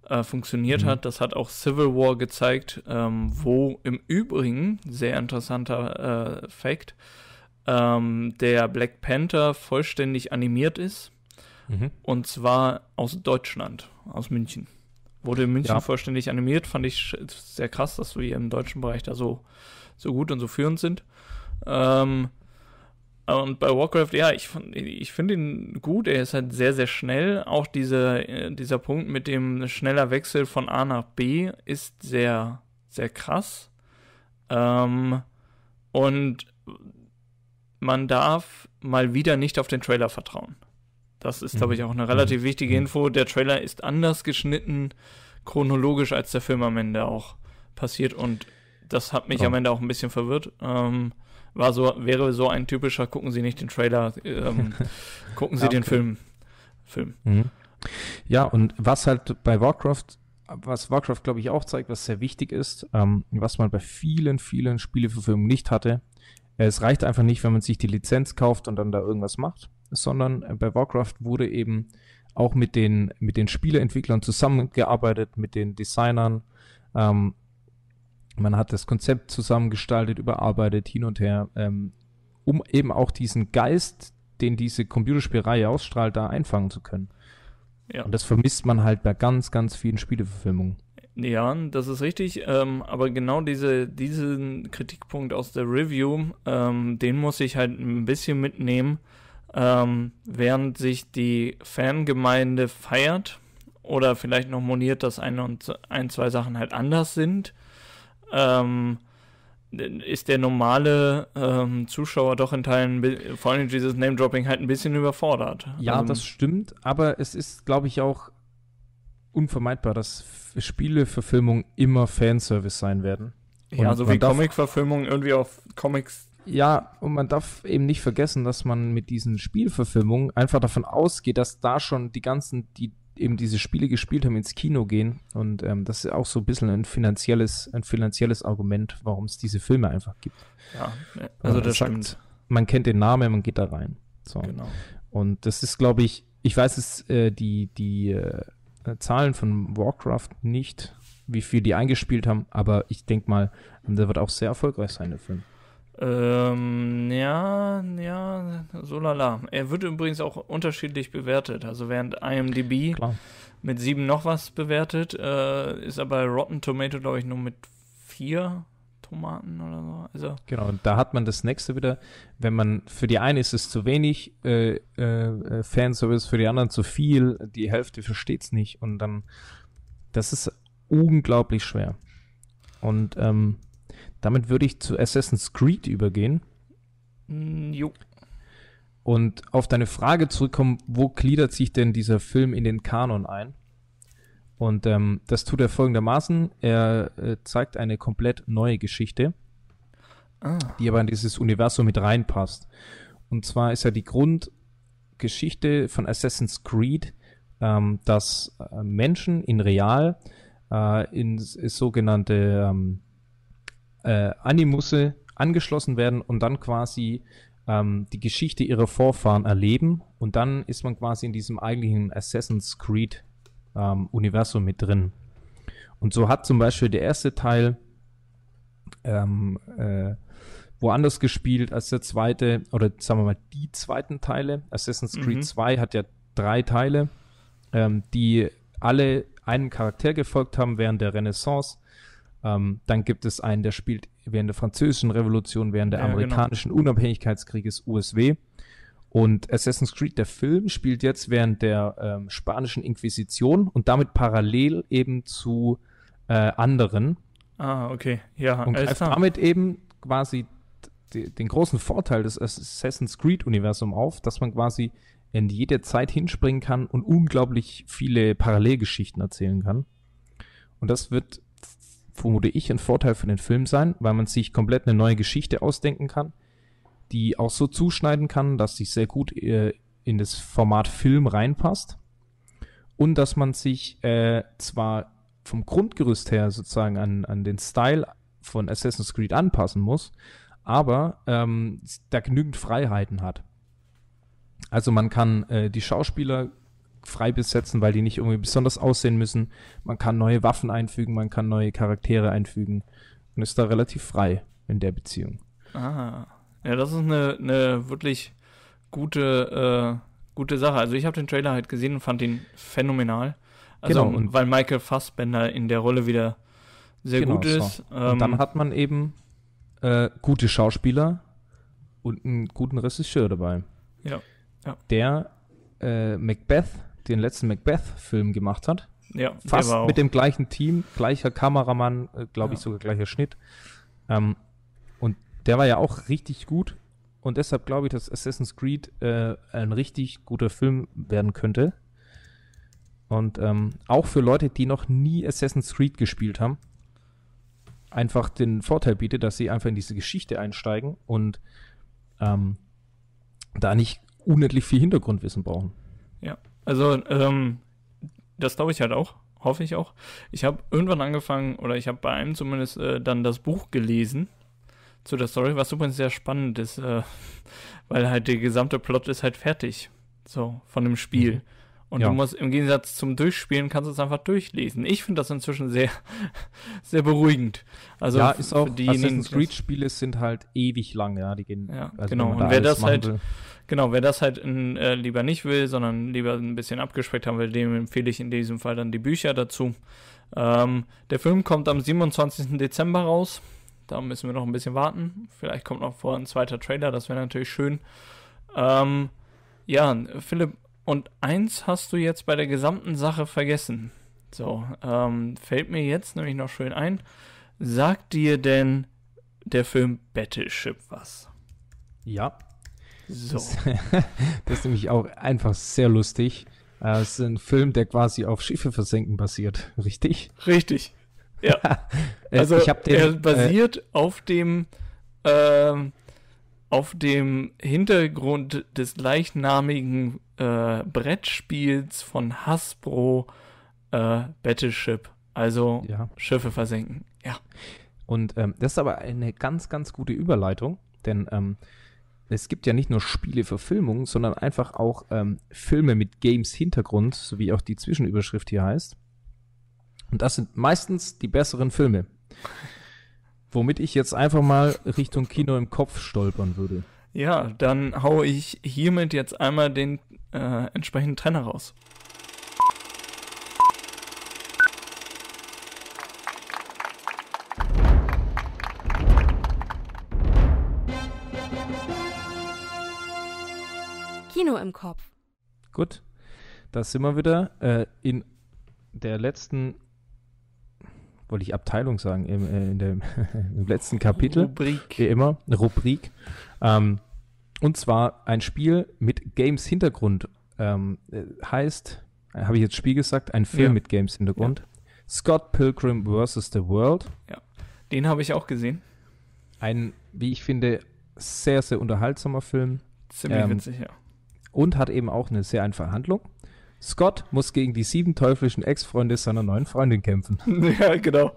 äh, funktioniert mhm. hat. Das hat auch Civil War gezeigt, ähm, wo im Übrigen, sehr interessanter äh, Fact, ähm, der Black Panther vollständig animiert ist. Mhm. Und zwar aus Deutschland, aus München. Wurde in München ja. vollständig animiert. Fand ich sehr krass, dass wir hier im deutschen Bereich da so, so gut und so führend sind. Ähm, und bei Warcraft, ja, ich, ich finde ihn gut. Er ist halt sehr, sehr schnell. Auch diese, äh, dieser Punkt mit dem schneller Wechsel von A nach B ist sehr, sehr krass. Ähm, und man darf mal wieder nicht auf den Trailer vertrauen. Das ist, glaube ich, mhm. auch eine relativ mhm. wichtige mhm. Info. Der Trailer ist anders geschnitten, chronologisch, als der Film am Ende auch passiert. Und das hat mich Komm. am Ende auch ein bisschen verwirrt. Ähm, war so, wäre so ein typischer, gucken Sie nicht den Trailer, ähm, gucken Sie ja, okay. den Film. Film. Mhm. Ja, und was halt bei Warcraft, was Warcraft, glaube ich, auch zeigt, was sehr wichtig ist, ähm, was man bei vielen, vielen Spieleverfilmungen nicht hatte, es reicht einfach nicht, wenn man sich die Lizenz kauft und dann da irgendwas macht, sondern bei Warcraft wurde eben auch mit den, mit den Spieleentwicklern zusammengearbeitet, mit den Designern, ähm, man hat das Konzept zusammengestaltet, überarbeitet, hin und her, ähm, um eben auch diesen Geist, den diese Computerspielreihe ausstrahlt, da einfangen zu können. Ja. Und das vermisst man halt bei ganz, ganz vielen Spieleverfilmungen. Ja, das ist richtig. Ähm, aber genau diese, diesen Kritikpunkt aus der Review, ähm, den muss ich halt ein bisschen mitnehmen, ähm, während sich die Fangemeinde feiert oder vielleicht noch moniert, dass ein, und ein zwei Sachen halt anders sind ähm, ist der normale ähm, Zuschauer doch in Teilen, vor allem dieses Name-Dropping, halt ein bisschen überfordert. Ja, also, das stimmt, aber es ist, glaube ich, auch unvermeidbar, dass Spieleverfilmungen immer Fanservice sein werden. Und ja, so wie Comic-Verfilmungen irgendwie auf Comics. Ja, und man darf eben nicht vergessen, dass man mit diesen Spielverfilmungen einfach davon ausgeht, dass da schon die ganzen, die eben diese Spiele gespielt haben, ins Kino gehen. Und ähm, das ist auch so ein bisschen ein finanzielles, ein finanzielles Argument, warum es diese Filme einfach gibt. Ja, also das sagt, stimmt. Man kennt den Namen, man geht da rein. So. Genau. Und das ist, glaube ich, ich weiß es, äh, die, die äh, Zahlen von Warcraft nicht, wie viel die eingespielt haben, aber ich denke mal, ähm, der wird auch sehr erfolgreich sein, der Film. Ähm, ja, ja, so lala. Er wird übrigens auch unterschiedlich bewertet. Also während IMDb Klar. mit sieben noch was bewertet, äh, ist bei Rotten Tomato, glaube ich, nur mit vier Tomaten oder so. Also genau, und da hat man das nächste wieder, wenn man, für die einen ist es zu wenig äh, äh, Fanservice, für die anderen zu viel, die Hälfte versteht es nicht und dann, das ist unglaublich schwer. Und ähm, damit würde ich zu Assassin's Creed übergehen. Mm, jo. Und auf deine Frage zurückkommen, wo gliedert sich denn dieser Film in den Kanon ein? Und ähm, das tut er folgendermaßen. Er äh, zeigt eine komplett neue Geschichte, ah. die aber in dieses Universum mit reinpasst. Und zwar ist ja die Grundgeschichte von Assassin's Creed, ähm, dass äh, Menschen in Real äh, in, in sogenannte ähm, äh, Animusse angeschlossen werden und dann quasi ähm, die Geschichte ihrer Vorfahren erleben. Und dann ist man quasi in diesem eigentlichen Assassin's Creed ähm, Universum mit drin. Und so hat zum Beispiel der erste Teil ähm, äh, woanders gespielt als der zweite, oder sagen wir mal die zweiten Teile. Assassin's mhm. Creed 2 hat ja drei Teile, ähm, die alle einem Charakter gefolgt haben während der Renaissance. Ähm, dann gibt es einen, der spielt während der Französischen Revolution, während der ja, genau. amerikanischen genau. Unabhängigkeitskrieges USW. Und Assassin's Creed, der Film, spielt jetzt während der ähm, spanischen Inquisition und damit parallel eben zu äh, anderen. Ah, okay. Ja, und greift damit eben quasi den großen Vorteil des Assassin's Creed-Universums auf, dass man quasi in jede Zeit hinspringen kann und unglaublich viele Parallelgeschichten erzählen kann. Und das wird vermute ich, ein Vorteil für den Film sein, weil man sich komplett eine neue Geschichte ausdenken kann, die auch so zuschneiden kann, dass sich sehr gut äh, in das Format Film reinpasst. Und dass man sich äh, zwar vom Grundgerüst her sozusagen an, an den Style von Assassin's Creed anpassen muss, aber ähm, da genügend Freiheiten hat. Also man kann äh, die Schauspieler frei besetzen, weil die nicht irgendwie besonders aussehen müssen. Man kann neue Waffen einfügen, man kann neue Charaktere einfügen und ist da relativ frei in der Beziehung. Ah, ja, das ist eine, eine wirklich gute, äh, gute Sache. Also ich habe den Trailer halt gesehen und fand ihn phänomenal. Also, genau, und weil Michael Fassbender in der Rolle wieder sehr genau, gut ist. Ähm, und dann ähm, hat man eben äh, gute Schauspieler und einen guten Regisseur dabei. Ja. ja. Der äh, Macbeth den letzten Macbeth-Film gemacht hat. Ja, fast mit dem gleichen Team, gleicher Kameramann, äh, glaube ja. ich sogar gleicher Schnitt. Ähm, und der war ja auch richtig gut. Und deshalb glaube ich, dass Assassin's Creed äh, ein richtig guter Film werden könnte. Und ähm, auch für Leute, die noch nie Assassin's Creed gespielt haben, einfach den Vorteil bietet, dass sie einfach in diese Geschichte einsteigen und ähm, da nicht unendlich viel Hintergrundwissen brauchen. Ja, also, ähm, das glaube ich halt auch, hoffe ich auch. Ich habe irgendwann angefangen, oder ich habe bei einem zumindest äh, dann das Buch gelesen zu der Story, was übrigens sehr spannend ist, äh, weil halt der gesamte Plot ist halt fertig, so, von dem Spiel. Mhm. Und ja. du musst im Gegensatz zum Durchspielen kannst du es einfach durchlesen. Ich finde das inzwischen sehr, sehr beruhigend. Also ja, ist auch, für also diejenigen, Assassin's Creed Spiele sind halt ewig lang, ja, die gehen. Ja, also genau. Und wer das halt will. Genau, wer das halt in, äh, lieber nicht will, sondern lieber ein bisschen abgespeckt haben will, dem empfehle ich in diesem Fall dann die Bücher dazu. Ähm, der Film kommt am 27. Dezember raus. Da müssen wir noch ein bisschen warten. Vielleicht kommt noch vor ein zweiter Trailer, das wäre natürlich schön. Ähm, ja, Philipp, und eins hast du jetzt bei der gesamten Sache vergessen. So, ähm, fällt mir jetzt nämlich noch schön ein. Sagt dir denn der Film Battleship was? Ja, so. Das, das, ist nämlich auch einfach sehr lustig. Äh, es ist ein Film, der quasi auf Schiffe versenken basiert, richtig? Richtig. Ja. Äh, also ich den, er äh, basiert äh, auf dem äh, auf dem Hintergrund des gleichnamigen äh, Brettspiels von Hasbro Battleship. Also ja. Schiffe versenken. Ja. Und ähm, das ist aber eine ganz, ganz gute Überleitung, denn ähm, es gibt ja nicht nur Spieleverfilmungen, sondern einfach auch ähm, Filme mit Games-Hintergrund, so wie auch die Zwischenüberschrift hier heißt. Und das sind meistens die besseren Filme. Womit ich jetzt einfach mal Richtung Kino im Kopf stolpern würde. Ja, dann haue ich hiermit jetzt einmal den äh, entsprechenden Trenner raus. im Kopf. Gut, da sind wir wieder äh, in der letzten, wollte ich Abteilung sagen, im, äh, in dem, im letzten Kapitel. Rubrik. Wie immer, Rubrik. Ähm, und zwar ein Spiel mit Games-Hintergrund. Ähm, äh, heißt, äh, habe ich jetzt Spiel gesagt, ein Film ja. mit Games-Hintergrund. Ja. Scott Pilgrim vs. The World. Ja. Den habe ich auch gesehen. Ein, wie ich finde, sehr, sehr unterhaltsamer Film. Ziemlich ähm, witzig, ja und hat eben auch eine sehr einfache Handlung. Scott muss gegen die sieben teuflischen Ex-Freunde seiner neuen Freundin kämpfen. Ja, genau.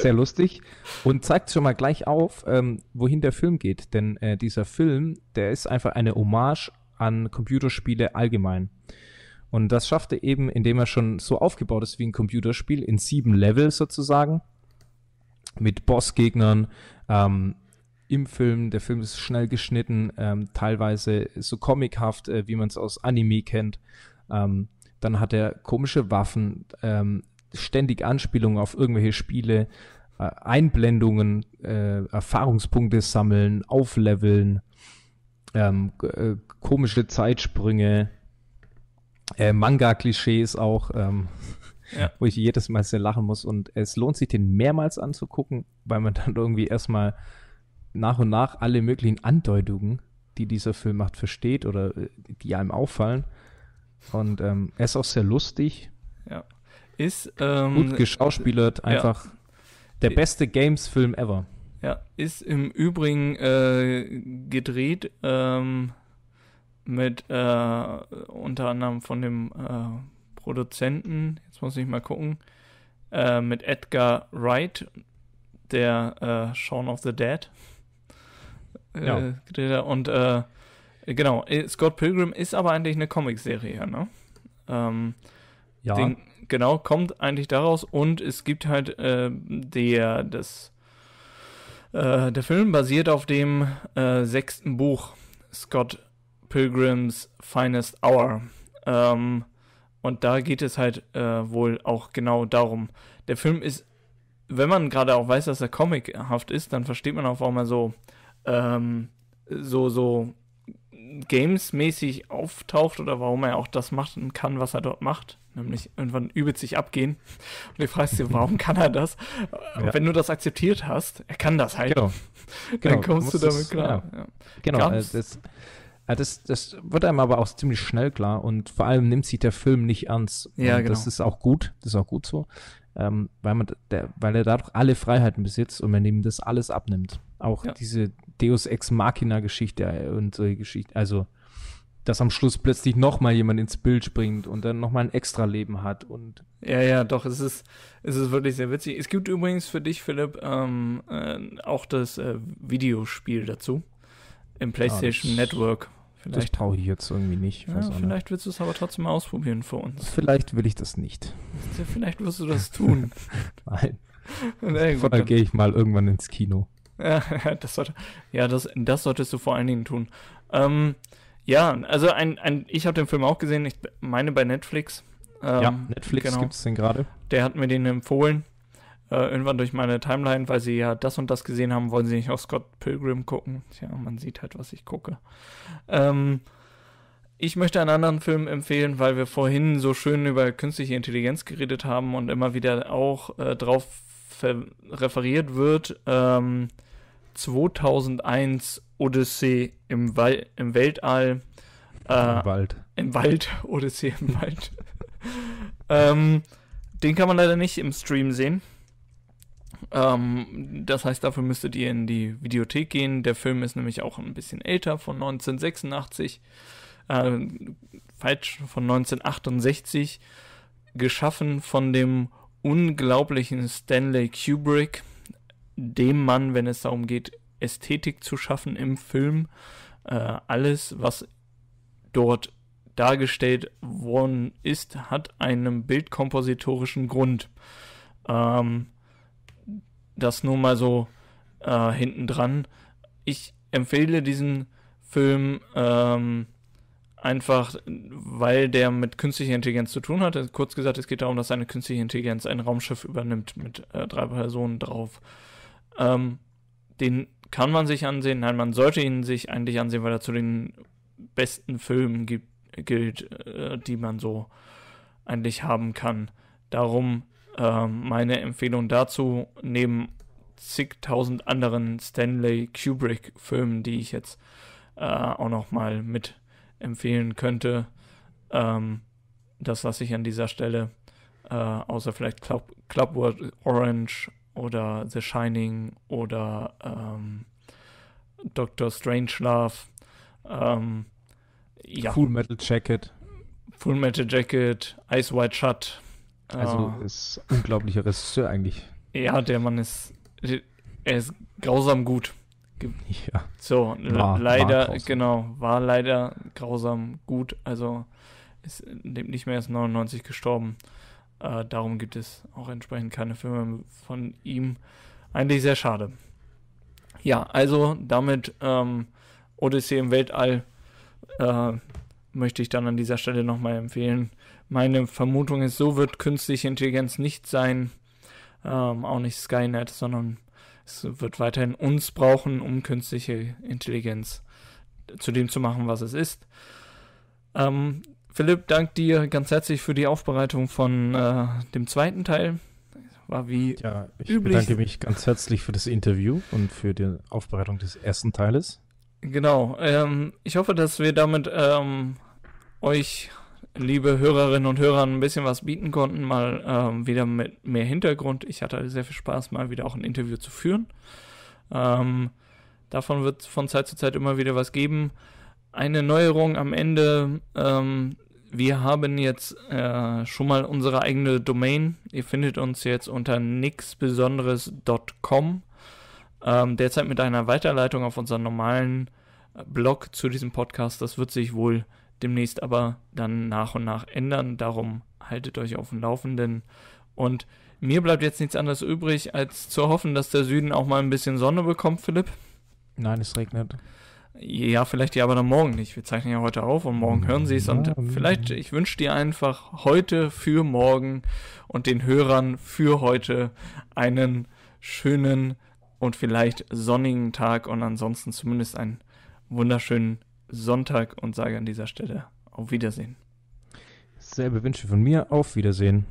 Sehr lustig. Und zeigt schon mal gleich auf, ähm, wohin der Film geht. Denn äh, dieser Film, der ist einfach eine Hommage an Computerspiele allgemein. Und das schafft er eben, indem er schon so aufgebaut ist wie ein Computerspiel, in sieben Level sozusagen, mit Bossgegnern, ähm, im Film. Der Film ist schnell geschnitten, ähm, teilweise so comichaft, äh, wie man es aus Anime kennt. Ähm, dann hat er komische Waffen, ähm, ständig Anspielungen auf irgendwelche Spiele, äh, Einblendungen, äh, Erfahrungspunkte sammeln, aufleveln, ähm, äh, komische Zeitsprünge, äh, Manga-Klischees auch. Ähm, ja. wo ich jedes Mal sehr lachen muss. Und es lohnt sich, den mehrmals anzugucken, weil man dann irgendwie erstmal nach und nach alle möglichen Andeutungen, die dieser Film macht, versteht oder äh, die einem auffallen. Und ähm, er ist auch sehr lustig. Ja. Ist ähm, gut geschauspielert, einfach ja. der äh, beste Games-Film ever. Ja, ist im Übrigen äh, gedreht ähm, mit äh, unter anderem von dem äh, Produzenten, jetzt muss ich mal gucken, äh, mit Edgar Wright, der Shaun of the Dead äh, ja. gedreht hat. Und äh, genau, äh, Scott Pilgrim ist aber eigentlich eine Comicserie, ne? Ähm, ja. Den, genau, kommt eigentlich daraus und es gibt halt äh, der, das, äh, der Film basiert auf dem äh, sechsten Buch Scott Pilgrims Finest Hour. Ähm, und da geht es halt äh, wohl auch genau darum. Der Film ist, wenn man gerade auch weiß, dass er comichaft ist, dann versteht man auch, warum er so ähm, so, so Games-mäßig auftaucht oder warum er auch das machen kann, was er dort macht. Nämlich irgendwann übelst sich abgehen. Und du fragst dir, warum kann er das? Ja. Wenn du das akzeptiert hast, er kann das halt. Genau. genau. Dann kommst du, du damit klar. Ja. Genau. Also das, das, das, wird einem aber auch ziemlich schnell klar und vor allem nimmt sich der Film nicht ernst. Ja, genau. Das ist auch gut. Das ist auch gut so. Ähm, weil, man, der, weil er dadurch alle Freiheiten besitzt und man ihm das alles abnimmt. Auch diese, Deus Ex Machina Geschichte äh, und solche Geschichten. Also, dass am Schluss plötzlich nochmal jemand ins Bild springt und dann nochmal ein extra Leben hat und. Ja, ja, doch, es ist, es ist wirklich sehr witzig. Es gibt übrigens für dich, Philipp, ähm, äh, auch das äh, Videospiel dazu. Im ah, PlayStation ja, Network. Vielleicht. Das brauche ich jetzt irgendwie nicht. Ja, vielleicht willst du es aber trotzdem mal ausprobieren für uns. Vielleicht will ich das nicht. Vielleicht wirst du das tun. Nein. Dann gehe ich mal irgendwann ins Kino. das sollte, ja, das, das solltest du vor allen Dingen tun. Ähm, ja, also ein, ein, ich habe den Film auch gesehen, ich meine bei Netflix. Ähm, ja, Netflix genau. gibt es den gerade. Der hat mir den empfohlen. Äh, irgendwann durch meine Timeline, weil sie ja das und das gesehen haben, wollen sie nicht auf Scott Pilgrim gucken. Tja, man sieht halt, was ich gucke. Ähm, ich möchte einen anderen Film empfehlen, weil wir vorhin so schön über künstliche Intelligenz geredet haben und immer wieder auch äh, drauf referiert wird. Ähm, 2001 Odyssee im, Wal im Weltall. Äh, Im Wald. Im Wald, Odyssee im Wald. ähm, den kann man leider nicht im Stream sehen. Ähm, das heißt, dafür müsstet ihr in die Videothek gehen. Der Film ist nämlich auch ein bisschen älter, von 1986. Äh, falsch, von 1968. Geschaffen von dem unglaublichen Stanley Kubrick dem Mann, wenn es darum geht, Ästhetik zu schaffen im Film, äh, alles, was dort dargestellt worden ist, hat einen bildkompositorischen Grund. Ähm, das nur mal so äh, hintendran. Ich empfehle diesen Film ähm, einfach, weil der mit künstlicher Intelligenz zu tun hat. Kurz gesagt, es geht darum, dass eine künstliche Intelligenz ein Raumschiff übernimmt mit äh, drei Personen drauf. Ähm, den kann man sich ansehen. Nein, man sollte ihn sich eigentlich ansehen, weil er zu den besten Filmen gibt, gilt, äh, die man so eigentlich haben kann. Darum äh, meine Empfehlung dazu, neben zigtausend anderen Stanley Kubrick-Filmen, die ich jetzt äh, auch nochmal mit empfehlen könnte. Ähm, das lasse ich an dieser Stelle, äh, außer vielleicht Club, Clockwork Orange oder The Shining oder ähm, Dr. Strangelove. Ähm, ja. Full Metal Jacket. Full Metal Jacket, Ice White Shut. Also äh, ist unglaublicher Regisseur eigentlich. Ja, der Mann ist, er ist grausam gut. Ge ja. So, war, leider, war genau, war leider grausam gut. Also ist nicht mehr, ist 99 gestorben. Äh, darum gibt es auch entsprechend keine Filme von ihm. Eigentlich sehr schade. Ja, also damit ähm, Odyssee im Weltall äh, möchte ich dann an dieser Stelle nochmal empfehlen. Meine Vermutung ist, so wird künstliche Intelligenz nicht sein, ähm, auch nicht Skynet, sondern es wird weiterhin uns brauchen, um künstliche Intelligenz zu dem zu machen, was es ist. Ähm, Philipp, dank dir ganz herzlich für die Aufbereitung von äh, dem zweiten Teil. War wie ja, ich üblich. bedanke mich ganz herzlich für das Interview und für die Aufbereitung des ersten Teiles. Genau. Ähm, ich hoffe, dass wir damit ähm, euch, liebe Hörerinnen und Hörer, ein bisschen was bieten konnten. Mal ähm, wieder mit mehr Hintergrund. Ich hatte also sehr viel Spaß, mal wieder auch ein Interview zu führen. Ähm, davon wird von Zeit zu Zeit immer wieder was geben eine Neuerung am Ende. Ähm, wir haben jetzt äh, schon mal unsere eigene Domain. Ihr findet uns jetzt unter nixbesonderes.com. Ähm, derzeit mit einer Weiterleitung auf unseren normalen äh, Blog zu diesem Podcast. Das wird sich wohl demnächst aber dann nach und nach ändern. Darum haltet euch auf dem Laufenden. Und mir bleibt jetzt nichts anderes übrig, als zu hoffen, dass der Süden auch mal ein bisschen Sonne bekommt, Philipp. Nein, es regnet. Ja, vielleicht ja, aber dann morgen nicht. Wir zeichnen ja heute auf und morgen hören sie es. Und vielleicht, ich wünsche dir einfach heute für morgen und den Hörern für heute einen schönen und vielleicht sonnigen Tag und ansonsten zumindest einen wunderschönen Sonntag und sage an dieser Stelle auf Wiedersehen. Selbe Wünsche von mir, auf Wiedersehen.